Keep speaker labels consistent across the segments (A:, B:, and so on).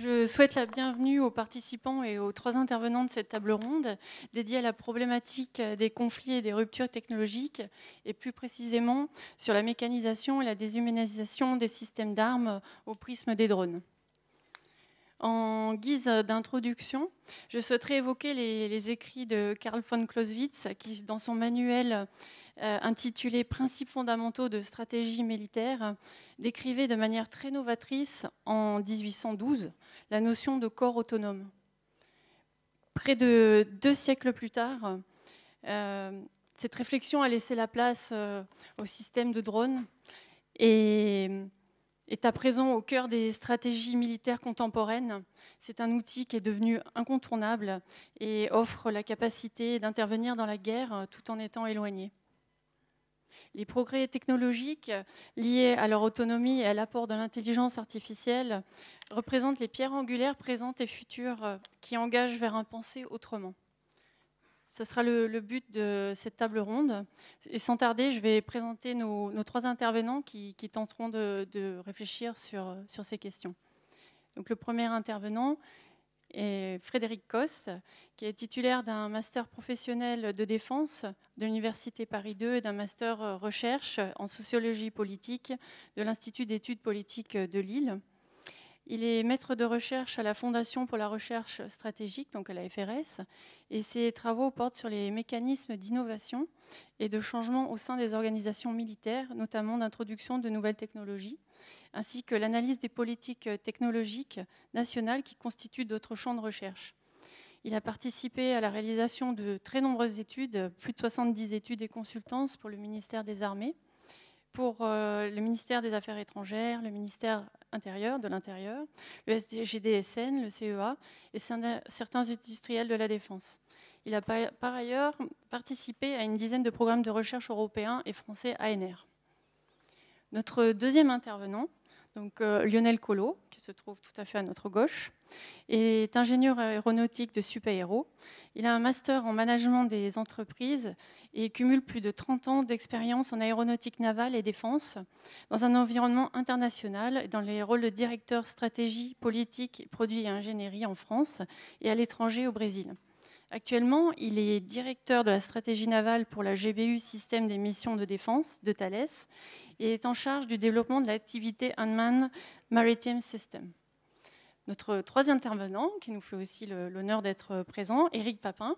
A: Je souhaite la bienvenue aux participants et aux trois intervenants de cette table ronde dédiée à la problématique des conflits et des ruptures technologiques et plus précisément sur la mécanisation et la déshumanisation des systèmes d'armes au prisme des drones. En guise d'introduction, je souhaiterais évoquer les, écrits de Karl von Clausewitz, qui, dans son manuel euh, intitulé Principes fondamentaux de stratégie militaire, décrivait de manière très novatrice, en 1812, la notion de corps autonome. Près de deux siècles plus tard, euh, cette réflexion a laissé la place euh, au système de drones et est à présent au cœur des stratégies militaires contemporaines. C'est un outil qui est devenu incontournable et offre la capacité d'intervenir dans la guerre tout en étant éloigné. Les progrès technologiques liés à leur autonomie et à l'apport de l'intelligence artificielle représentent les pierres angulaires présentes et futures qui engagent vers un pensée autrement. Ce sera le, but de cette table ronde. Et sans tarder, je vais présenter nos, trois intervenants qui, tenteront de, réfléchir sur, ces questions. Donc, le premier intervenant est Frédéric Cosse, qui est titulaire d'un master professionnel de défense de l'Université Paris 2 et d'un master recherche en sociologie politique de l'Institut d'études politiques de Lille. Il est maître de recherche à la Fondation pour la recherche stratégique, donc à la FRS, et ses travaux portent sur les mécanismes d'innovation et de changement au sein des organisations militaires, notamment d'introduction de nouvelles technologies, ainsi que l'analyse des politiques technologiques nationales qui constituent d'autres champs de recherche. Il a participé à la réalisation de très nombreuses études, plus de 70 études et consultances pour le ministère des Armées, pour euh, le ministère des Affaires étrangères, le ministère Intérieur, de l'intérieur, le SDGDSN, le CEA et certains industriels de la défense. Il a par ailleurs participé à une dizaine de programmes de recherche européens et français ANR. Notre deuxième intervenant donc, euh, Lionel Collot, qui se trouve tout à fait à notre gauche, est ingénieur aéronautique de super-héros. Il a un master en management des entreprises et cumule plus de 30 ans d'expérience en aéronautique navale et défense dans un environnement international, dans les rôles de directeur stratégie, politique, produits et ingénierie en France et à l'étranger au Brésil. Actuellement, il est directeur de la stratégie navale pour la GBU Système des missions de défense de Thales et est en charge du développement de l'activité Unmanned Maritime System. Notre troisième intervenant, qui nous fait aussi l'honneur d'être présent, Éric Papin,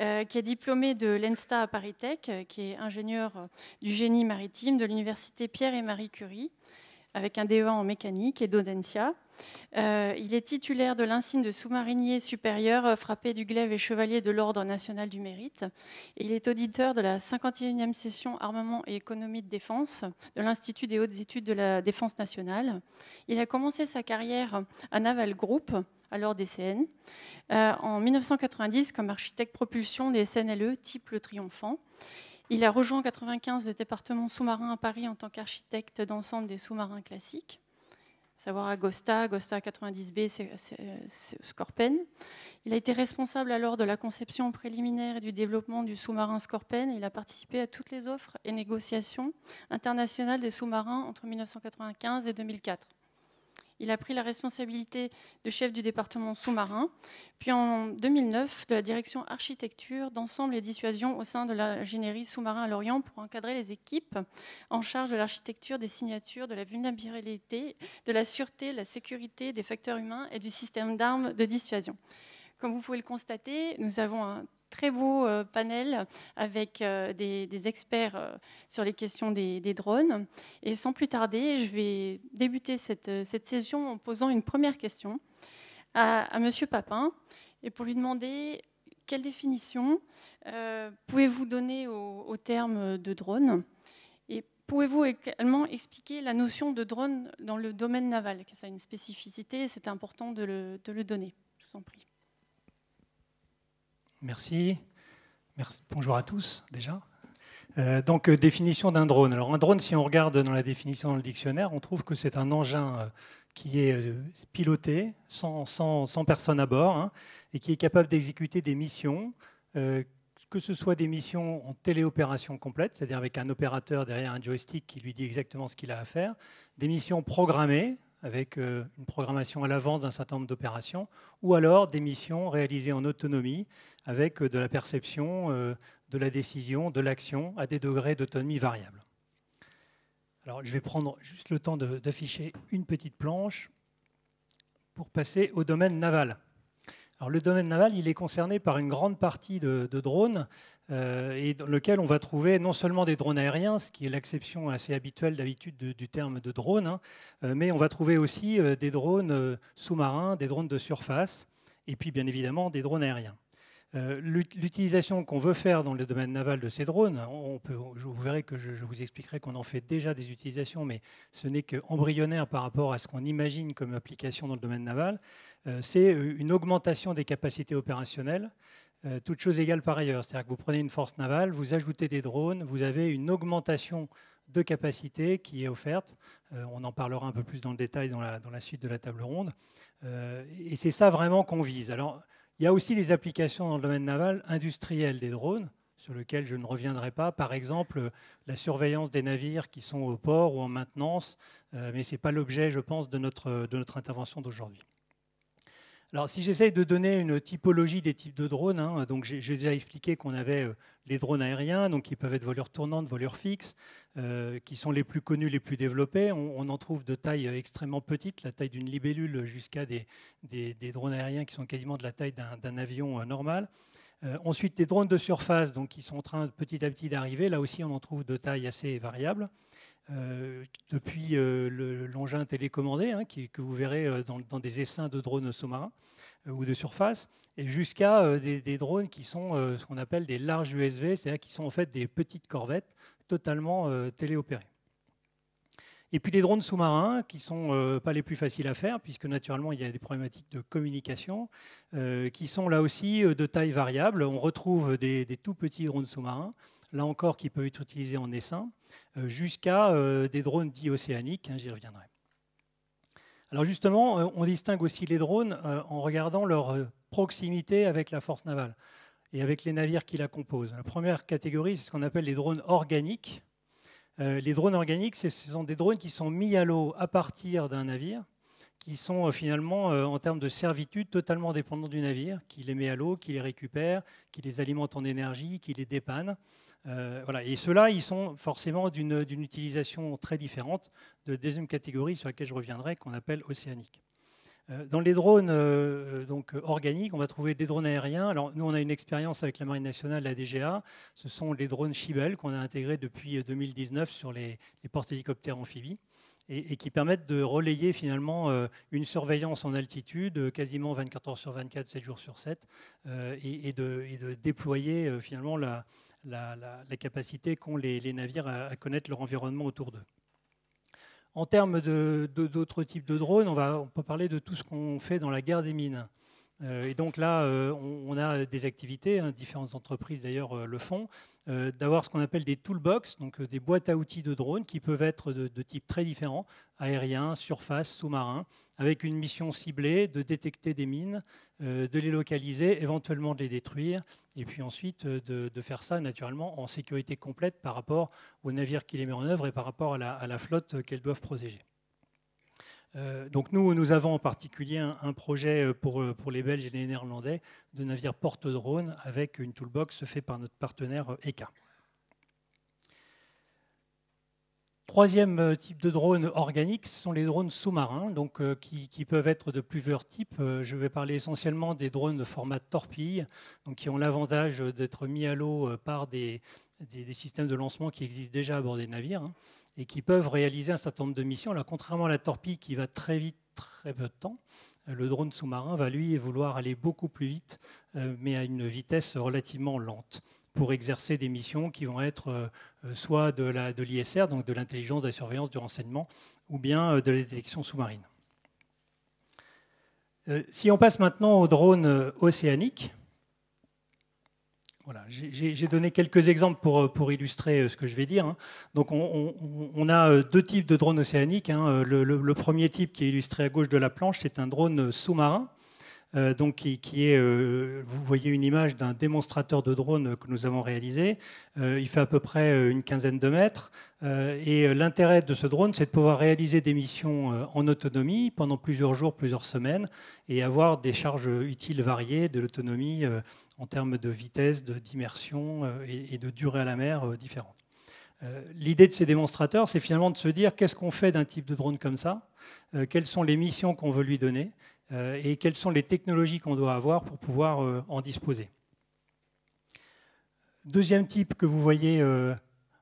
A: euh, qui est diplômé de l'ENSTA à Paris Tech, euh, qui est ingénieur euh, du génie maritime de l'université Pierre et Marie Curie avec un DEA en mécanique et d'Odencia. Euh, il est titulaire de l'insigne de sous-marinier supérieur euh, frappé du glaive et chevalier de l'Ordre national du mérite. il est auditeur de la 51e session Armement et économie de défense de l'Institut des hautes études de la défense nationale. Il a commencé sa carrière à Naval Group, alors DCN, euh, en 1990 comme architecte propulsion des SNLE type Le Triomphant. Il a rejoint en 1995 le département sous-marin à Paris en tant qu'architecte d'ensemble des sous-marins classiques, à savoir Agosta, Agosta 90B, Scorpène. Il a été responsable alors de la conception préliminaire et du développement du sous-marin Scorpène. Il a participé à toutes les offres et négociations internationales des sous-marins entre 1995 et 2004 il a pris la responsabilité de chef du département sous-marin, puis en 2009 de la direction architecture d'ensemble et dissuasion au sein de l'ingénierie sous-marin à Lorient pour encadrer les équipes en charge de l'architecture, des signatures, de la vulnérabilité, de la sûreté, de la sécurité, des facteurs humains et du système d'armes de dissuasion. Comme vous pouvez le constater, nous avons un très beau euh, panel avec euh, des, experts euh, sur les questions des, drones. Et sans plus tarder, je vais débuter cette, cette session en posant une première question à, à Monsieur Papin et pour lui demander quelle définition pouvez-vous donner au, au, terme de drone et pouvez-vous également expliquer la notion de drone dans le domaine naval, que ça a une spécificité et c'est important de le, de le donner Je vous en prie.
B: Merci. Bonjour à tous déjà. Euh, donc euh, définition d'un drone. Alors un drone, si on regarde dans la définition dans le dictionnaire, on trouve que c'est un engin euh, qui est piloté sans, sans, personne à bord hein, et qui est capable d'exécuter des missions, que ce soit des missions en téléopération complète, c'est-à-dire avec un opérateur derrière un joystick qui lui dit exactement ce qu'il a à faire, des missions programmées, avec euh, une programmation à l'avance d'un certain nombre d'opérations, ou alors des missions réalisées en autonomie, avec euh, de la perception, euh, de la décision, de l'action, à des degrés d'autonomie variables. Alors, je vais prendre juste le temps d'afficher une petite planche pour passer au domaine naval. le domaine naval, il est concerné par une grande partie de, de drones euh, et dans lequel on va trouver non seulement des drones aériens, ce qui est l'acception assez habituelle d'habitude du terme de drone, hein, euh, mais on va trouver aussi euh, des drones sous-marins, des drones de surface, et puis bien évidemment des drones aériens. L'utilisation qu'on veut faire dans le domaine naval de ces drones, on peut, vous verrez que je, vous expliquerai qu'on en fait déjà des utilisations, mais ce n'est qu'embryonnaire par rapport à ce qu'on imagine comme application dans le domaine naval, c'est une augmentation des capacités opérationnelles, euh, toute chose égale par ailleurs, c'est-à-dire que vous prenez une force navale, vous ajoutez des drones, vous avez une augmentation de capacité qui est offerte. Euh, on en parlera un peu plus dans le détail dans la, suite de la table ronde. Euh, et c'est ça vraiment qu'on vise. Alors, il y a aussi des applications dans le domaine naval industriel des drones, sur lesquelles je ne reviendrai pas. Par exemple, la surveillance des navires qui sont au port ou en maintenance, mais ce n'est pas l'objet, je pense, de notre intervention d'aujourd'hui. Alors, si j'essaye de donner une typologie des types de drones, hein, donc j'ai déjà expliqué qu'on avait euh, les drones aériens, qui peuvent être voleurs tournantes, voleurs fixes, euh, qui sont les plus connus, les plus développés. On, en trouve de taille euh, extrêmement petite, la taille d'une libellule, jusqu'à des, drones aériens qui sont quasiment de la taille d'un avion normal. ensuite, des drones de surface, donc qui sont en train petit à petit d'arriver. Là aussi, on en trouve de taille assez variable. Euh, depuis l'engin euh, le télécommandé, hein, que vous verrez euh, dans, des essaims de drones sous-marins ou de surface, et jusqu'à des, drones qui sont ce qu'on appelle des larges USB, c'est-à-dire qui sont en fait des petites corvettes totalement téléopérées. Et puis les drones sous-marins, qui ne sont pas les plus faciles à faire, puisque naturellement il y a des problématiques de communication, qui sont là aussi de taille variable. On retrouve des tout petits drones sous-marins, là encore qui peuvent être utilisés en essaim, euh, jusqu'à euh, des drones dits océaniques, hein, j'y reviendrai. Alors justement, euh, on distingue aussi les drones en regardant leur proximité avec la force navale et avec les navires qui la composent. La première catégorie, c'est ce qu'on appelle les drones organiques. Les drones organiques, ce sont des drones qui sont mis à l'eau à partir d'un navire, qui sont finalement, en termes de servitude, totalement dépendants du navire, qui les met à l'eau, qui les récupère, qui les alimente en énergie, qui les dépanne. Euh, et ceux-là, ils sont forcément d'une utilisation très différente de la deuxième catégorie sur laquelle je reviendrai, qu'on appelle océanique. Euh, dans les drones euh, donc, organiques, on va trouver des drones aériens. Alors, nous, on a une expérience avec la Marine nationale, la DGA. Ce sont les drones Chibel qu'on a intégrés depuis 2019 sur les, les hélicoptères amphibies et, qui permettent de relayer finalement une surveillance en altitude quasiment 24 heures sur 24, 7 jours sur 7, et, de, déployer finalement la, la, capacité qu'ont les, navires à, connaître leur environnement autour d'eux. En termes d'autres de, types de drones, on, va, on peut parler de tout ce qu'on fait dans la guerre des mines. Euh, et donc là, euh, on, a des activités, hein, différentes entreprises d'ailleurs euh, le font, d'avoir ce qu'on appelle des toolbox, donc des boîtes à outils de drones qui peuvent être de, type très différents, aériens, surface, sous-marin, avec une mission ciblée de détecter des mines, de les localiser, éventuellement de les détruire, et puis ensuite de, faire ça naturellement en sécurité complète par rapport au navires qui les met en œuvre et par rapport à la flotte qu'elles doivent protéger. Euh, donc nous, nous avons en particulier un, projet euh, euh, pour, les Belges et les Néerlandais de navires porte drones avec une toolbox faite par notre partenaire ECA. Troisième type de drone organique, ce sont les drones sous-marins, donc qui, peuvent être de plusieurs types. Je vais parler essentiellement des drones de format torpille, qui ont l'avantage d'être mis à l'eau par des, systèmes de lancement qui existent déjà à bord des navires. Hein et qui peuvent réaliser un certain nombre de missions. Là, contrairement à la torpille qui va très vite, très peu de temps, euh, le drone sous-marin va lui vouloir aller beaucoup plus vite, euh, mais à une vitesse relativement lente pour exercer des missions qui vont être euh, soit de l'ISR, de donc de l'intelligence, de la surveillance, du renseignement, ou bien de la détection sous-marine. Si on passe maintenant au drone océanique, voilà, j'ai donné quelques exemples pour, euh, illustrer euh, ce que je vais dire. Hein. Donc, on, a euh, deux types de drones océaniques. Hein. le, premier type qui est illustré à gauche de la planche, c'est un drone sous-marin euh, donc qui, est, euh, vous voyez une image d'un démonstrateur de drone que nous avons réalisé. Euh, il fait à peu près une quinzaine de mètres. et l'intérêt de ce drone, c'est de pouvoir réaliser des missions en autonomie pendant plusieurs jours, plusieurs semaines, et avoir des charges utiles variées, de l'autonomie en termes de vitesse, d'immersion et, et, de durée à la mer différentes. L'idée de ces démonstrateurs, c'est finalement de se dire qu'est-ce qu'on fait d'un type de drone comme ça, quelles sont les missions qu'on veut lui donner, euh, et quelles sont les technologies qu'on doit avoir pour pouvoir euh, en disposer. Deuxième type que vous voyez euh,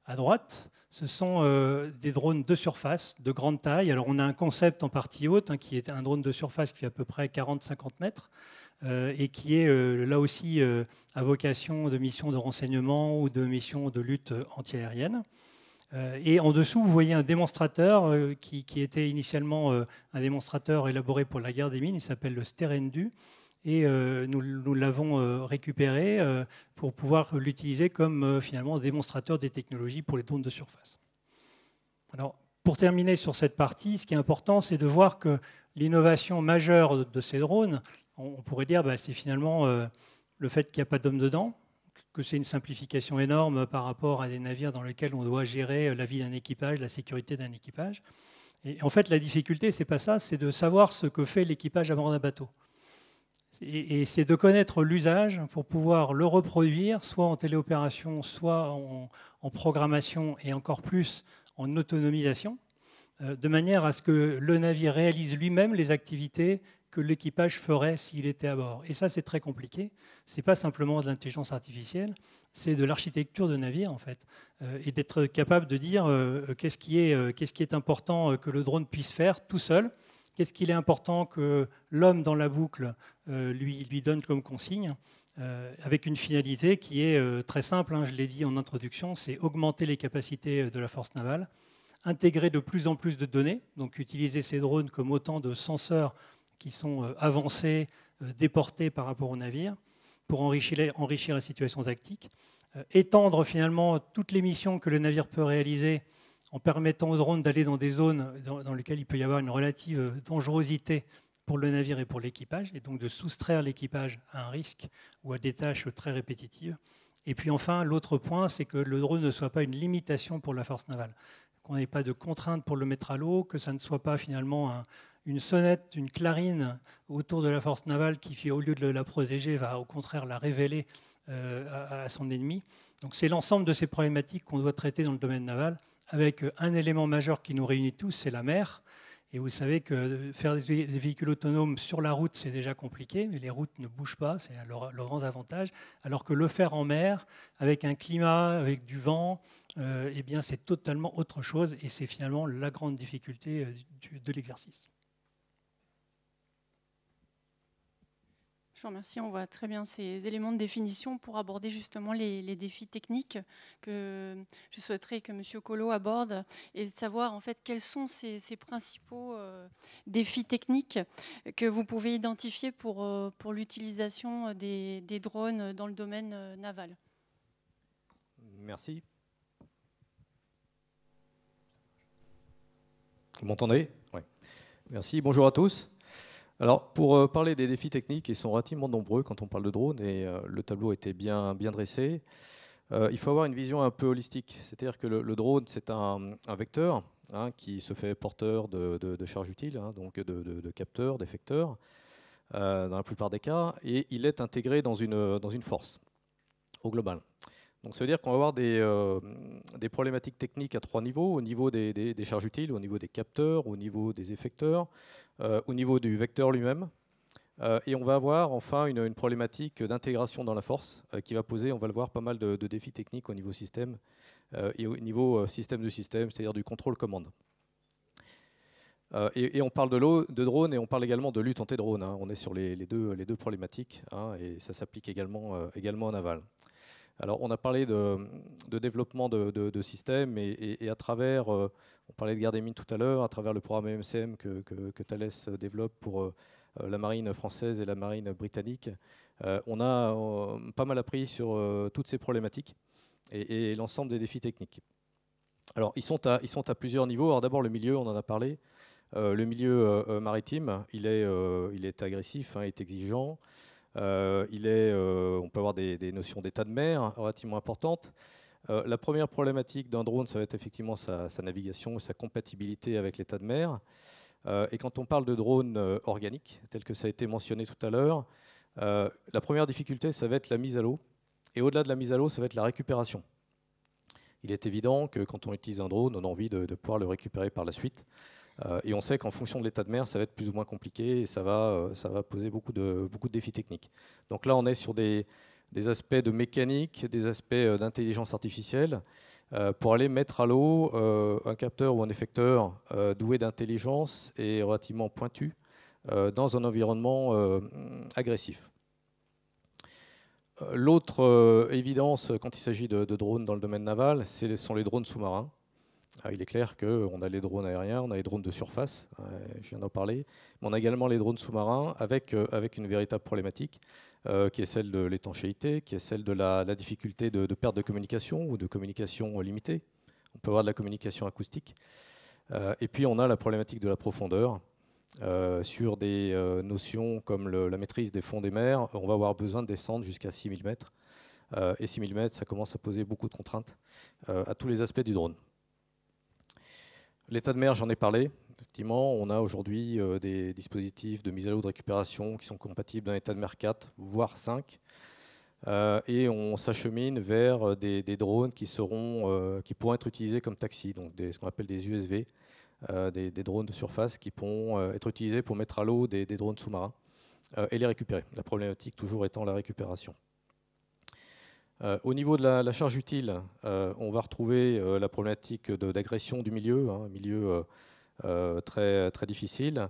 B: à droite, ce sont des drones de surface, de grande taille. Alors on a un concept en partie haute, hein, qui est un drone de surface qui fait à peu près 40-50 mètres, et qui est là aussi à vocation de mission de renseignement ou de mission de lutte antiaérienne. Euh, et en dessous, vous voyez un démonstrateur euh, qui, était initialement euh, un démonstrateur élaboré pour la guerre des mines, il s'appelle le Sterendu. Et nous, l'avons récupéré pour pouvoir l'utiliser comme finalement démonstrateur des technologies pour les drones de surface. Alors, pour terminer sur cette partie, ce qui est important, c'est de voir que l'innovation majeure de ces drones, on, pourrait dire, bah, c'est finalement le fait qu'il n'y a pas d'homme dedans, c'est une simplification énorme par rapport à des navires dans lesquels on doit gérer euh, la vie d'un équipage, la sécurité d'un équipage. Et en fait, la difficulté, c'est pas ça, c'est de savoir ce que fait l'équipage à bord d'un bateau. Et, c'est de connaître l'usage pour pouvoir le reproduire, soit en téléopération, soit en, programmation et encore plus en autonomisation, euh, de manière à ce que le navire réalise lui-même les activités l'équipage ferait s'il était à bord. Et ça, c'est très compliqué. C'est pas simplement de l'intelligence artificielle, c'est de l'architecture de navire en fait, euh, et d'être capable de dire euh, euh, qu'est-ce qui est, qu'est-ce qui est important que le drone puisse faire tout seul, qu'est-ce qu'il est important que l'homme dans la boucle lui lui donne comme consigne. avec une finalité qui est très simple, hein, je l'ai dit en introduction, c'est augmenter les capacités de la force navale, intégrer de plus en plus de données, donc utiliser ces drones comme autant de senseurs qui sont euh, avancés, euh, déportés par rapport au navire, pour enrichir, la situation tactique, euh, étendre finalement toutes les missions que le navire peut réaliser en permettant au drone d'aller dans des zones dans, lesquelles il peut y avoir une relative dangerosité pour le navire et pour l'équipage, et donc de soustraire l'équipage à un risque ou à des tâches très répétitives. Et puis enfin, l'autre point, c'est que le drone ne soit pas une limitation pour la force navale qu'on n'ait pas de contraintes pour le mettre à l'eau, que ça ne soit pas finalement une sonnette, une clarine autour de la force navale qui, au lieu de la protéger, va au contraire la révéler euh, à, son ennemi. Donc c'est l'ensemble de ces problématiques qu'on doit traiter dans le domaine naval, avec un élément majeur qui nous réunit tous, c'est la mer. Et vous savez que faire des véhicules autonomes sur la route, c'est déjà compliqué, mais les routes ne bougent pas, c'est leur, leur, grand avantage. Alors que le faire en mer, avec un climat, avec du vent, euh, eh bien c'est totalement autre chose et c'est finalement la grande difficulté euh, de l'exercice.
A: Je vous remercie. On voit très bien ces éléments de définition pour aborder justement les, défis techniques que je souhaiterais que M. Collot aborde et savoir en fait quels sont ces, principaux euh, défis techniques que vous pouvez identifier pour, pour l'utilisation des, drones dans le domaine naval.
C: Merci. Vous m'entendez Oui. Merci, bonjour à tous. Alors, pour euh, parler des défis techniques, ils sont relativement nombreux quand on parle de drone, et euh, le tableau était bien, bien dressé. Euh, il faut avoir une vision un peu holistique, c'est-à-dire que le, drone, c'est un, vecteur hein, qui se fait porteur de, charges utiles, hein, donc de, capteurs, d'effecteurs, dans la plupart des cas, et il est intégré dans une, dans une force, au global. Donc ça veut dire qu'on va avoir des, euh, problématiques techniques à trois niveaux, au niveau des, charges utiles, au niveau des capteurs, au niveau des effecteurs, euh, au niveau du vecteur lui-même. Euh, et on va avoir enfin une, problématique d'intégration dans la force qui va poser, on va le voir, pas mal de, défis techniques au niveau système et au niveau système de système, c'est-à-dire du contrôle-commande. et, on parle de, de drones et on parle également de lutte anti-drone. Hein. On est sur les, deux, problématiques hein, et ça s'applique également, également, en aval. Alors, on a parlé de, développement de, systèmes et, à travers, euh, on parlait de garde des mines tout à l'heure, à travers le programme MCM que, Thales développe pour euh, euh, la marine française et la marine britannique, on a pas mal appris sur toutes ces problématiques et, l'ensemble des défis techniques. Alors, ils sont à, plusieurs niveaux. Alors, d'abord, le milieu, on en a parlé. le milieu maritime, il est, agressif, hein, il est exigeant. Euh, il euh, on peut avoir des, notions d'état de mer relativement importantes. Euh, la première problématique d'un drone, ça va être effectivement sa, navigation et sa compatibilité avec l'état de mer. et quand on parle de drone organique, tel que ça a été mentionné tout à l'heure, la première difficulté, ça va être la mise à l'eau. Et au-delà de la mise à l'eau, ça va être la récupération. Il est évident que quand on utilise un drone, on a envie de pouvoir le récupérer par la suite. Euh, et on sait qu'en fonction de l'état de mer, ça va être plus ou moins compliqué et ça va, euh, ça va poser beaucoup de, beaucoup de défis techniques. Donc là, on est sur des, aspects de mécanique, des aspects euh, d'intelligence artificielle, pour aller mettre à l'eau un capteur ou un effecteur doué d'intelligence et relativement pointu dans un environnement agressif. L'autre évidence quand il s'agit de, drones dans le domaine naval, ce sont les drones sous-marins. Ah, il est clair qu'on a les drones aériens, on a les drones de surface, hein, je viens d'en parler, mais on a également les drones sous-marins avec, euh, une véritable problématique euh, qui est celle de l'étanchéité, qui est celle de la, difficulté de, perte de communication ou de communication limitée. On peut avoir de la communication acoustique. Euh, et puis on a la problématique de la profondeur. sur des notions comme la maîtrise des fonds des mers, on va avoir besoin de descendre jusqu'à 6000 mètres. et 6000 mètres, ça commence à poser beaucoup de contraintes à tous les aspects du drone. L'état de mer, j'en ai parlé. Effectivement, on a aujourd'hui euh, des dispositifs de mise à l'eau de récupération qui sont compatibles d'un état de mer 4, voire 5. Euh, et on s'achemine vers euh, des, drones qui, pourront être utilisés comme taxi, donc ce qu'on appelle des USV, des, des, drones de surface qui pourront être utilisés pour mettre à l'eau des, drones sous-marins et les récupérer. La problématique toujours étant la récupération. Euh, au niveau de la, charge utile, euh, on va retrouver euh, la problématique d'agression du milieu, un hein, milieu très, très difficile.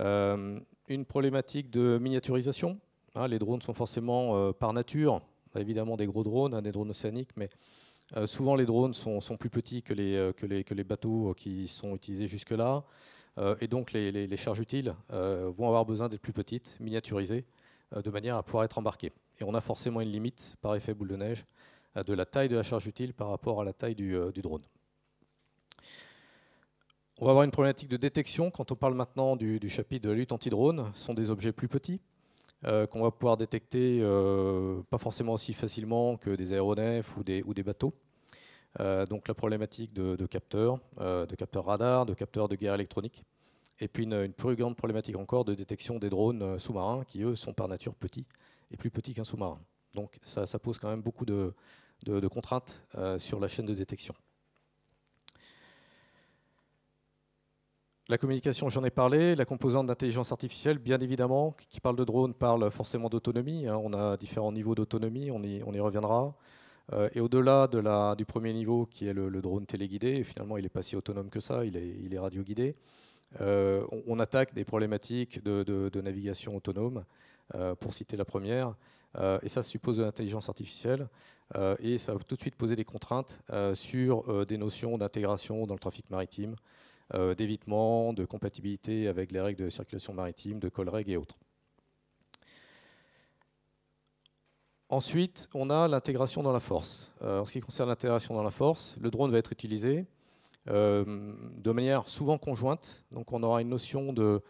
C: une problématique de miniaturisation. Hein, les drones sont forcément par nature, évidemment des gros drones, hein, des drones océaniques, mais souvent les drones sont, plus petits que les, bateaux qui sont utilisés jusque-là. et donc les charges utiles vont avoir besoin d'être plus petites, miniaturisées, de manière à pouvoir être embarquées. Et on a forcément une limite, par effet boule de neige, de la taille de la charge utile par rapport à la taille euh, du, drone. On va avoir une problématique de détection quand on parle maintenant du, chapitre de la lutte anti-drone. Ce sont des objets plus petits euh, qu'on va pouvoir détecter euh, pas forcément aussi facilement que des aéronefs ou des, bateaux. donc la problématique de, capteurs, de capteurs radar, de capteurs de guerre électronique. Et puis une, une, plus grande problématique encore de détection des drones sous-marins qui, eux, sont par nature petits est plus petit qu'un sous-marin. Donc ça, pose quand même beaucoup de, contraintes euh, sur la chaîne de détection. La communication, j'en ai parlé. La composante d'intelligence artificielle, bien évidemment, qui parle de drone, parle forcément d'autonomie. Hein. On a différents niveaux d'autonomie, on y, reviendra. Euh, et au-delà du premier niveau, qui est le, drone téléguidé, finalement, il n'est pas si autonome que ça, il est, radio guidé. radioguidé, euh, on, attaque des problématiques de navigation autonome euh, pour citer la première. Euh, et ça suppose de l'intelligence artificielle. Euh, et ça va tout de suite poser des contraintes sur des notions d'intégration dans le trafic maritime, d'évitement, de compatibilité avec les règles de circulation maritime, de Colreg et autres. Ensuite, on a l'intégration dans la force. en ce qui concerne l'intégration dans la force, le drone va être utilisé de manière souvent conjointe. Donc on aura une notion de,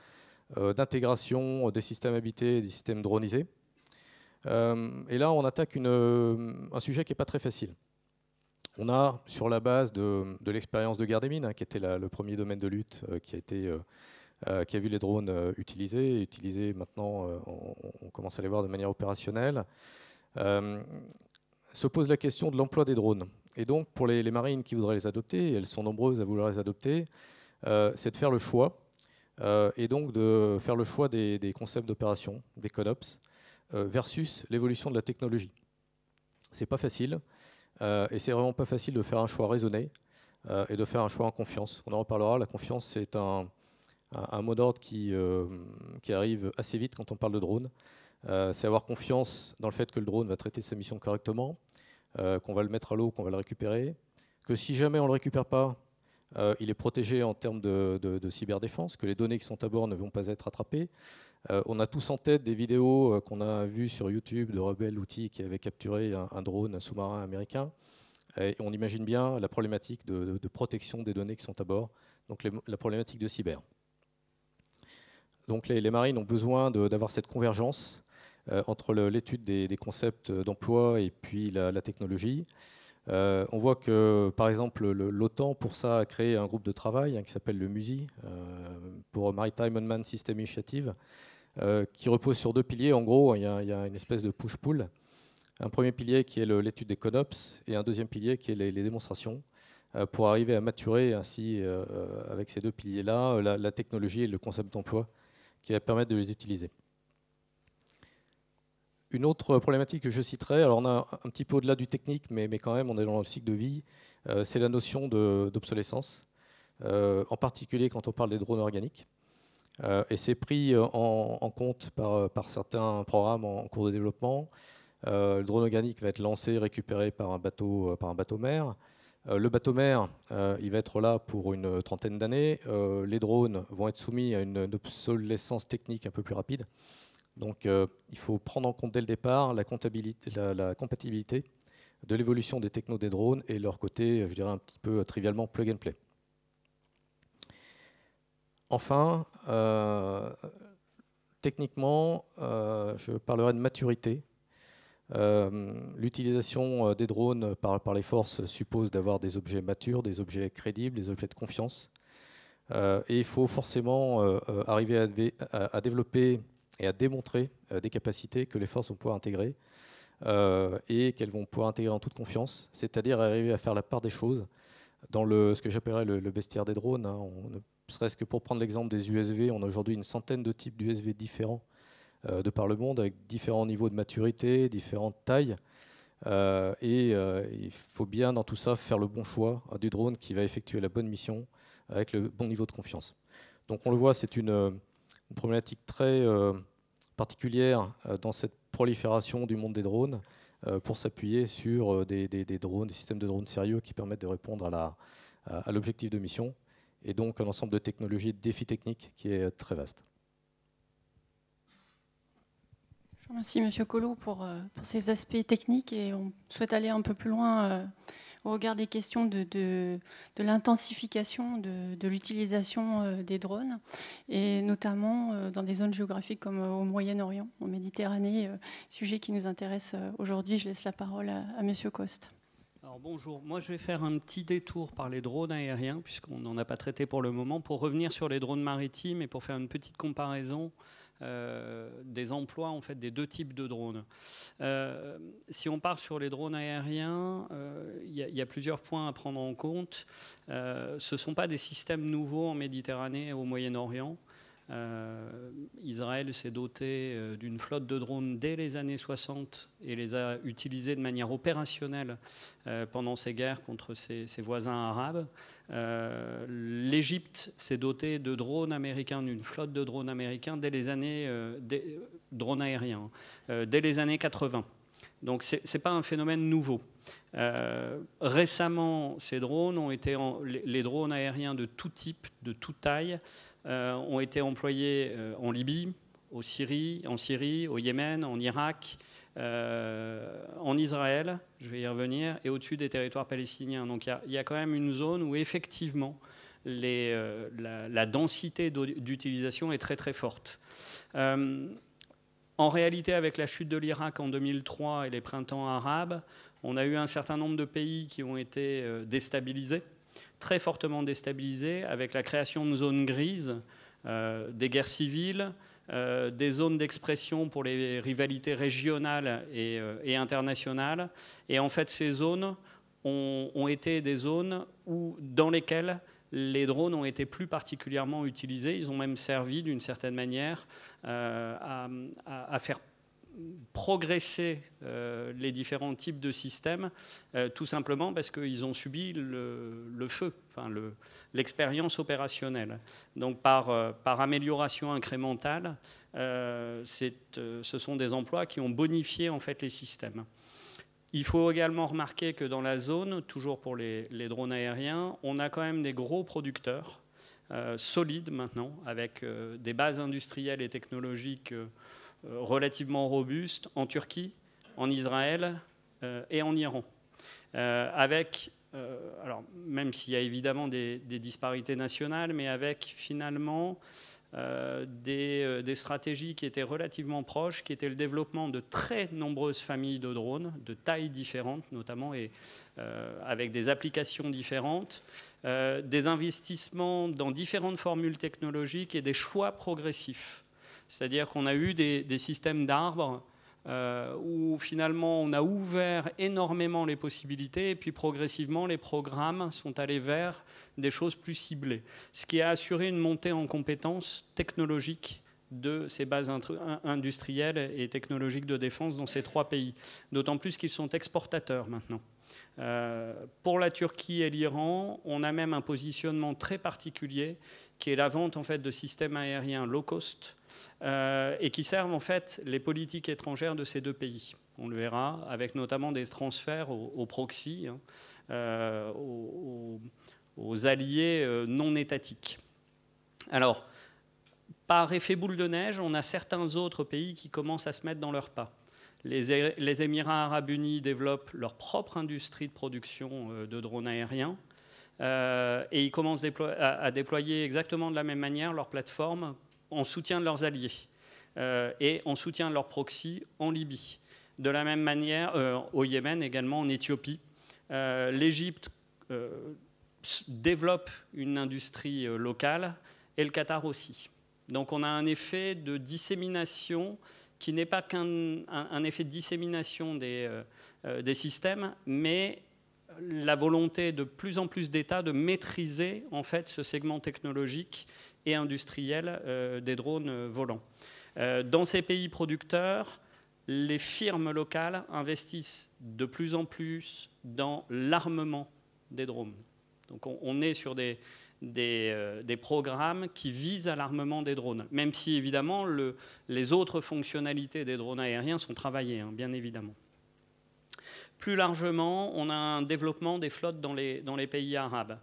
C: euh, d'intégration euh, des systèmes habités et des systèmes dronisés. Euh, et là, on attaque un sujet qui n'est pas très facile. On a, sur la base de, l'expérience de guerre des mines, hein, qui était le premier domaine de lutte qui, a vu les drones utilisés, utilisés maintenant, on, commence à les voir de manière opérationnelle, se pose la question de l'emploi des drones. Et donc, pour les, les, marines qui voudraient les adopter, et elles sont nombreuses à vouloir les adopter, c'est de faire le choix euh, et donc de faire le choix des, concepts d'opération, des conops, euh, versus l'évolution de la technologie. C'est pas facile, euh, et c'est vraiment pas facile de faire un choix raisonné et de faire un choix en confiance. On en reparlera, la confiance c'est un, mot d'ordre qui, qui arrive assez vite quand on parle de drone. c'est avoir confiance dans le fait que le drone va traiter sa mission correctement, qu'on va le mettre à l'eau, qu'on va le récupérer, que si jamais on ne le récupère pas, euh, il est protégé en termes de, cyberdéfense, que les données qui sont à bord ne vont pas être attrapées. Euh, on a tous en tête des vidéos euh, qu'on a vues sur YouTube de rebelles outils qui avaient capturé un, drone, un sous-marin américain. Et on imagine bien la problématique de, protection des données qui sont à bord, donc la problématique de cyber. Donc les, marines ont besoin d'avoir cette convergence entre l'étude des, concepts d'emploi et puis la technologie. Euh, on voit que, par exemple, l'OTAN, pour ça, a créé un groupe de travail hein, qui s'appelle le MUSI, euh, pour Maritime Unmanned System Initiative, euh, qui repose sur deux piliers. En gros, il y, a, une espèce de push-pull. Un premier pilier qui est l'étude des CONOPS et un deuxième pilier qui est les, démonstrations pour arriver à maturer ainsi, avec ces deux piliers-là, la, technologie et le concept d'emploi qui va permettre de les utiliser. Une autre problématique que je citerai, alors on a un petit peu au-delà du technique, mais, quand même on est dans le cycle de vie, euh, c'est la notion d'obsolescence, euh, en particulier quand on parle des drones organiques. Euh, et c'est pris en, compte par, certains programmes en, cours de développement. le drone organique va être lancé, récupéré par un bateau, par un mer. le bateau mer, il va être là pour une trentaine d'années. les drones vont être soumis à une obsolescence technique un peu plus rapide. Donc euh, il faut prendre en compte dès le départ la, compatibilité de l'évolution des technos des drones et leur côté, euh, je dirais un petit peu euh, trivialement plug and play. Enfin, techniquement, je parlerai de maturité. L'utilisation des drones par, les forces suppose d'avoir des objets matures, des objets crédibles, des objets de confiance. et il faut forcément arriver à développer et à démontrer euh, des capacités que les forces vont pouvoir intégrer euh, et qu'elles vont pouvoir intégrer en toute confiance, c'est-à-dire arriver à faire la part des choses dans le, ce que j'appellerais le, bestiaire des drones. Hein. ne serait-ce que pour prendre l'exemple des USV, on a aujourd'hui une centaine de types d'USV différents euh, de par le monde, avec différents niveaux de maturité, différentes tailles. et il faut bien dans tout ça faire le bon choix du drone qui va effectuer la bonne mission avec le bon niveau de confiance. Donc on le voit, c'est une, problématique très particulière euh, dans cette prolifération du monde des drones euh, pour s'appuyer sur euh, des, drones, des systèmes de drones sérieux qui permettent de répondre à l'objectif de mission et donc un ensemble de technologies et de défis techniques
A: qui est très vaste. Je remercie M. Collot pour, pour, ces aspects techniques et on souhaite aller un peu plus loin au regard des questions de, de, l'intensification de, de l'utilisation euh, des drones, et notamment euh, dans des zones géographiques comme euh, au Moyen-Orient, en Méditerranée, sujet qui nous intéresse aujourd'hui. Je laisse la parole à, à Monsieur Coste.
D: Alors bonjour, moi je vais faire un petit détour par les drones aériens, puisqu'on n'en a pas traité pour le moment, pour revenir sur les drones maritimes et pour faire une petite comparaison euh, des emplois en fait des deux types de drones. Euh, si on part sur les drones aériens, euh, il y, y, a plusieurs points à prendre en compte. ce ne sont pas des systèmes nouveaux en Méditerranée et au Moyen-Orient. Euh, Israël s'est doté euh, d'une flotte de drones dès les années 60 et les a utilisés de manière opérationnelle euh, pendant ses guerres contre ses, voisins arabes. Euh, L'Égypte s'est dotée de drones américains, d'une flotte de drones américains dès les années drones aériens, dès les années 80. Donc ce n'est pas un phénomène nouveau. récemment, ces drones ont été les drones aériens de tout type, de toute taille, euh, ont été employés euh, en Libye, au Syrie, en Syrie, au Yémen, en Irak, euh, en Israël, je vais y revenir, et au-dessus des territoires palestiniens. Donc il y, a quand même une zone où effectivement la, densité d'utilisation est très très forte. en réalité, avec la chute de l'Irak en 2003 et les printemps arabes, on a eu un certain nombre de pays qui ont été déstabilisés très fortement déstabilisé avec la création de zones grises, euh, des guerres civiles, euh, des zones d'expression pour les rivalités régionales et, euh, internationales. Et en fait, ces zones ont, été des zones où, dans lesquelles les drones ont été plus particulièrement utilisés. Ils ont même servi, d'une certaine manière, à, à, à faire progresser euh, les différents types de systèmes, euh, tout simplement parce qu'ils ont subi le, feu, enfin l'expérience opérationnelle. Donc par, euh, par amélioration incrémentale, ce sont des emplois qui ont bonifié en fait les systèmes. Il faut également remarquer que dans la zone, toujours pour les, les drones aériens, on a quand même des gros producteurs solides maintenant, avec des bases industrielles et technologiques. Euh, relativement robuste en Turquie, en Israël euh, et en Iran. Euh, avec, alors même s'il y a évidemment des, disparités nationales, mais avec finalement des, stratégies qui étaient relativement proches, qui étaient le développement de très nombreuses familles de drones, de tailles différentes notamment, et avec des applications différentes, des investissements dans différentes formules technologiques et des choix progressifs. C'est-à-dire qu'on a eu des, systèmes d'arbres euh, où finalement on a ouvert énormément les possibilités et puis progressivement les programmes sont allés vers des choses plus ciblées, ce qui a assuré une montée en compétences technologiques de ces bases industrielles et technologiques de défense dans ces trois pays, d'autant plus qu'ils sont exportateurs maintenant. Euh, pour la Turquie et l'Iran, on a même un positionnement très particulier qui est la vente en fait de systèmes aériens low cost euh, et qui servent en fait les politiques étrangères de ces deux pays. On le verra, avec notamment des transferts aux, proxys, hein, euh, aux, alliés euh, non étatiques. Alors, par effet boule de neige, on a certains autres pays qui commencent à se mettre dans leur pas. Les, Émirats arabes unis développent leur propre industrie de production de drones aériens et ils commencent à, déployer exactement de la même manière leur plateforme en soutien de leurs alliés euh, et en soutien de leurs proxys en Libye. De la même manière, euh, au Yémen également, en Éthiopie. Euh, L'Égypte développe une industrie locale et le Qatar aussi. Donc on a un effet de dissémination qui n'est pas qu'un effet de dissémination des, des systèmes, mais la volonté de plus en plus d'États de maîtriser en fait ce segment technologique et industriels euh, des drones euh, volants. Euh, dans ces pays producteurs, les firmes locales investissent de plus en plus dans l'armement des drones. Donc on, est sur des, des, programmes qui visent à l'armement des drones, même si évidemment les autres fonctionnalités des drones aériens sont travaillées, hein, bien évidemment. Plus largement, on a un développement des flottes dans les, dans les pays arabes.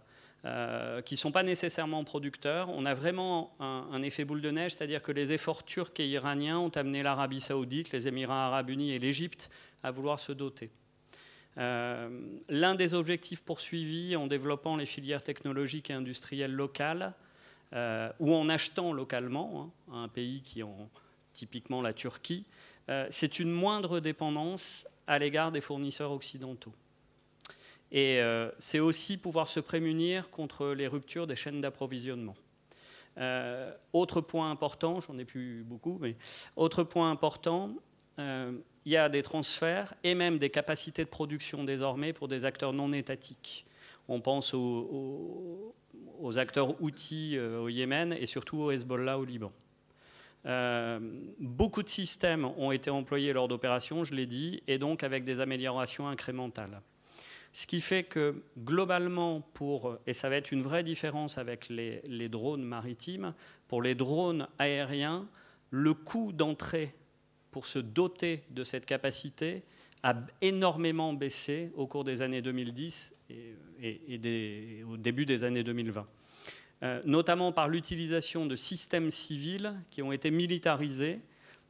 D: Euh, qui ne sont pas nécessairement producteurs. On a vraiment un, effet boule de neige, c'est-à-dire que les efforts turcs et iraniens ont amené l'Arabie saoudite, les Émirats arabes unis et l'Égypte à vouloir se doter. Euh, l'un des objectifs poursuivis en développant les filières technologiques et industrielles locales, euh, ou en achetant localement hein, un pays qui en typiquement la Turquie, c'est une moindre dépendance à l'égard des fournisseurs occidentaux. Et euh, c'est aussi pouvoir se prémunir contre les ruptures des chaînes d'approvisionnement. Euh, autre point important, j'en ai plus beaucoup, mais autre point important, euh, il y a des transferts et même des capacités de production désormais pour des acteurs non étatiques. On pense aux, acteurs outils au Yémen et surtout au Hezbollah au Liban. beaucoup de systèmes ont été employés lors d'opérations, je l'ai dit, et donc avec des améliorations incrémentales. Ce qui fait que globalement, pour, et ça va être une vraie différence avec les, drones maritimes, pour les drones aériens, le coût d'entrée pour se doter de cette capacité a énormément baissé au cours des années 2010 et, au début des années 2020 euh, notamment par l'utilisation de systèmes civils qui ont été militarisés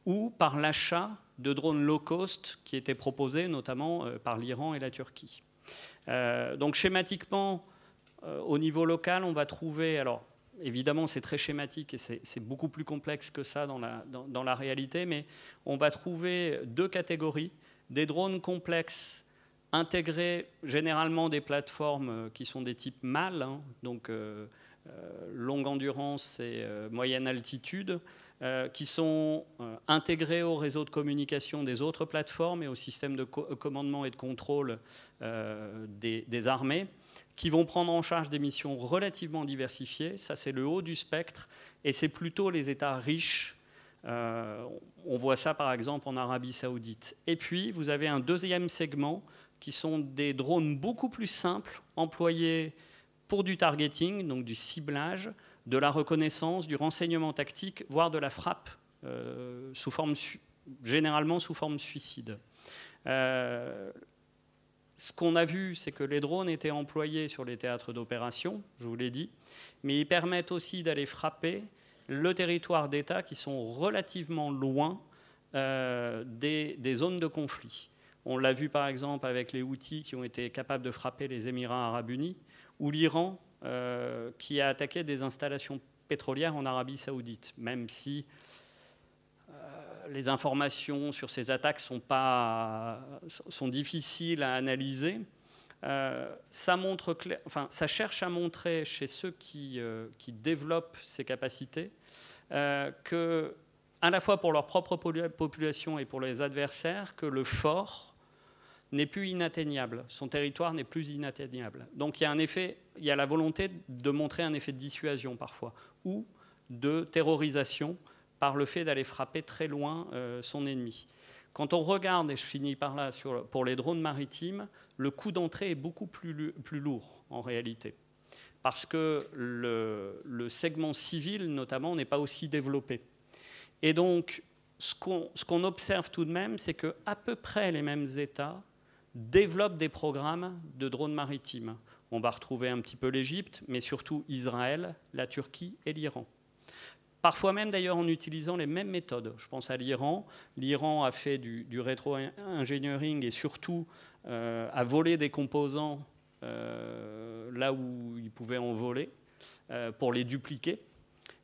D: ou par l'achat de drones low cost qui étaient proposés notamment euh, par l'Iran et la Turquie. Euh, donc schématiquement, euh, au niveau local, on va trouver, alors évidemment c'est très schématique et c'est beaucoup plus complexe que ça dans la, réalité, mais on va trouver deux catégories, des drones complexes intégrés généralement des plateformes euh, qui sont des types mâles, hein, donc longue endurance et moyenne altitude, euh, qui sont euh, intégrés au réseau de communication des autres plateformes et au système de commandement et de contrôle euh, des, des, armées, qui vont prendre en charge des missions relativement diversifiées. Ça, c'est le haut du spectre, et c'est plutôt les États riches. on voit ça par exemple en Arabie saoudite. Et puis, vous avez un deuxième segment qui sont des drones beaucoup plus simples, employés pour du targeting, donc du ciblage, de la reconnaissance, du renseignement tactique, voire de la frappe, euh, sous forme, généralement sous forme suicide. Euh, ce qu'on a vu, c'est que les drones étaient employés sur les théâtres d'opération, je vous l'ai dit, mais ils permettent aussi d'aller frapper le territoire d'État qui sont relativement loin euh, des, zones de conflit. On l'a vu par exemple avec les outils qui ont été capables de frapper les Émirats arabes unis ou l'Iran euh, qui a attaqué des installations pétrolières en Arabie saoudite, même si euh, les informations sur ces attaques sont, pas, sont difficiles à analyser. Euh, ça, montre enfin, ça cherche à montrer chez ceux qui, qui développent ces capacités que, à la fois pour leur propre population et pour les adversaires, que le fort n'est plus inatteignable, son territoire n'est plus inatteignable. Donc il y a un effet, il y a la volonté de montrer un effet de dissuasion parfois, ou de terrorisation par le fait d'aller frapper très loin euh, son ennemi. Quand on regarde, et je finis par là, sur, pour les drones maritimes, le coût d'entrée est beaucoup plus, plus lourd en réalité, parce que le, segment civil notamment n'est pas aussi développé. Et donc, ce qu'on observe tout de même, c'est que à peu près les mêmes États développe des programmes de drones maritimes. On va retrouver un petit peu l'Égypte, mais surtout Israël, la Turquie et l'Iran. Parfois même d'ailleurs en utilisant les mêmes méthodes. Je pense à l'Iran. L'Iran a fait du, rétro-engineering et surtout euh, a volé des composants euh, là où il pouvait en voler euh, pour les dupliquer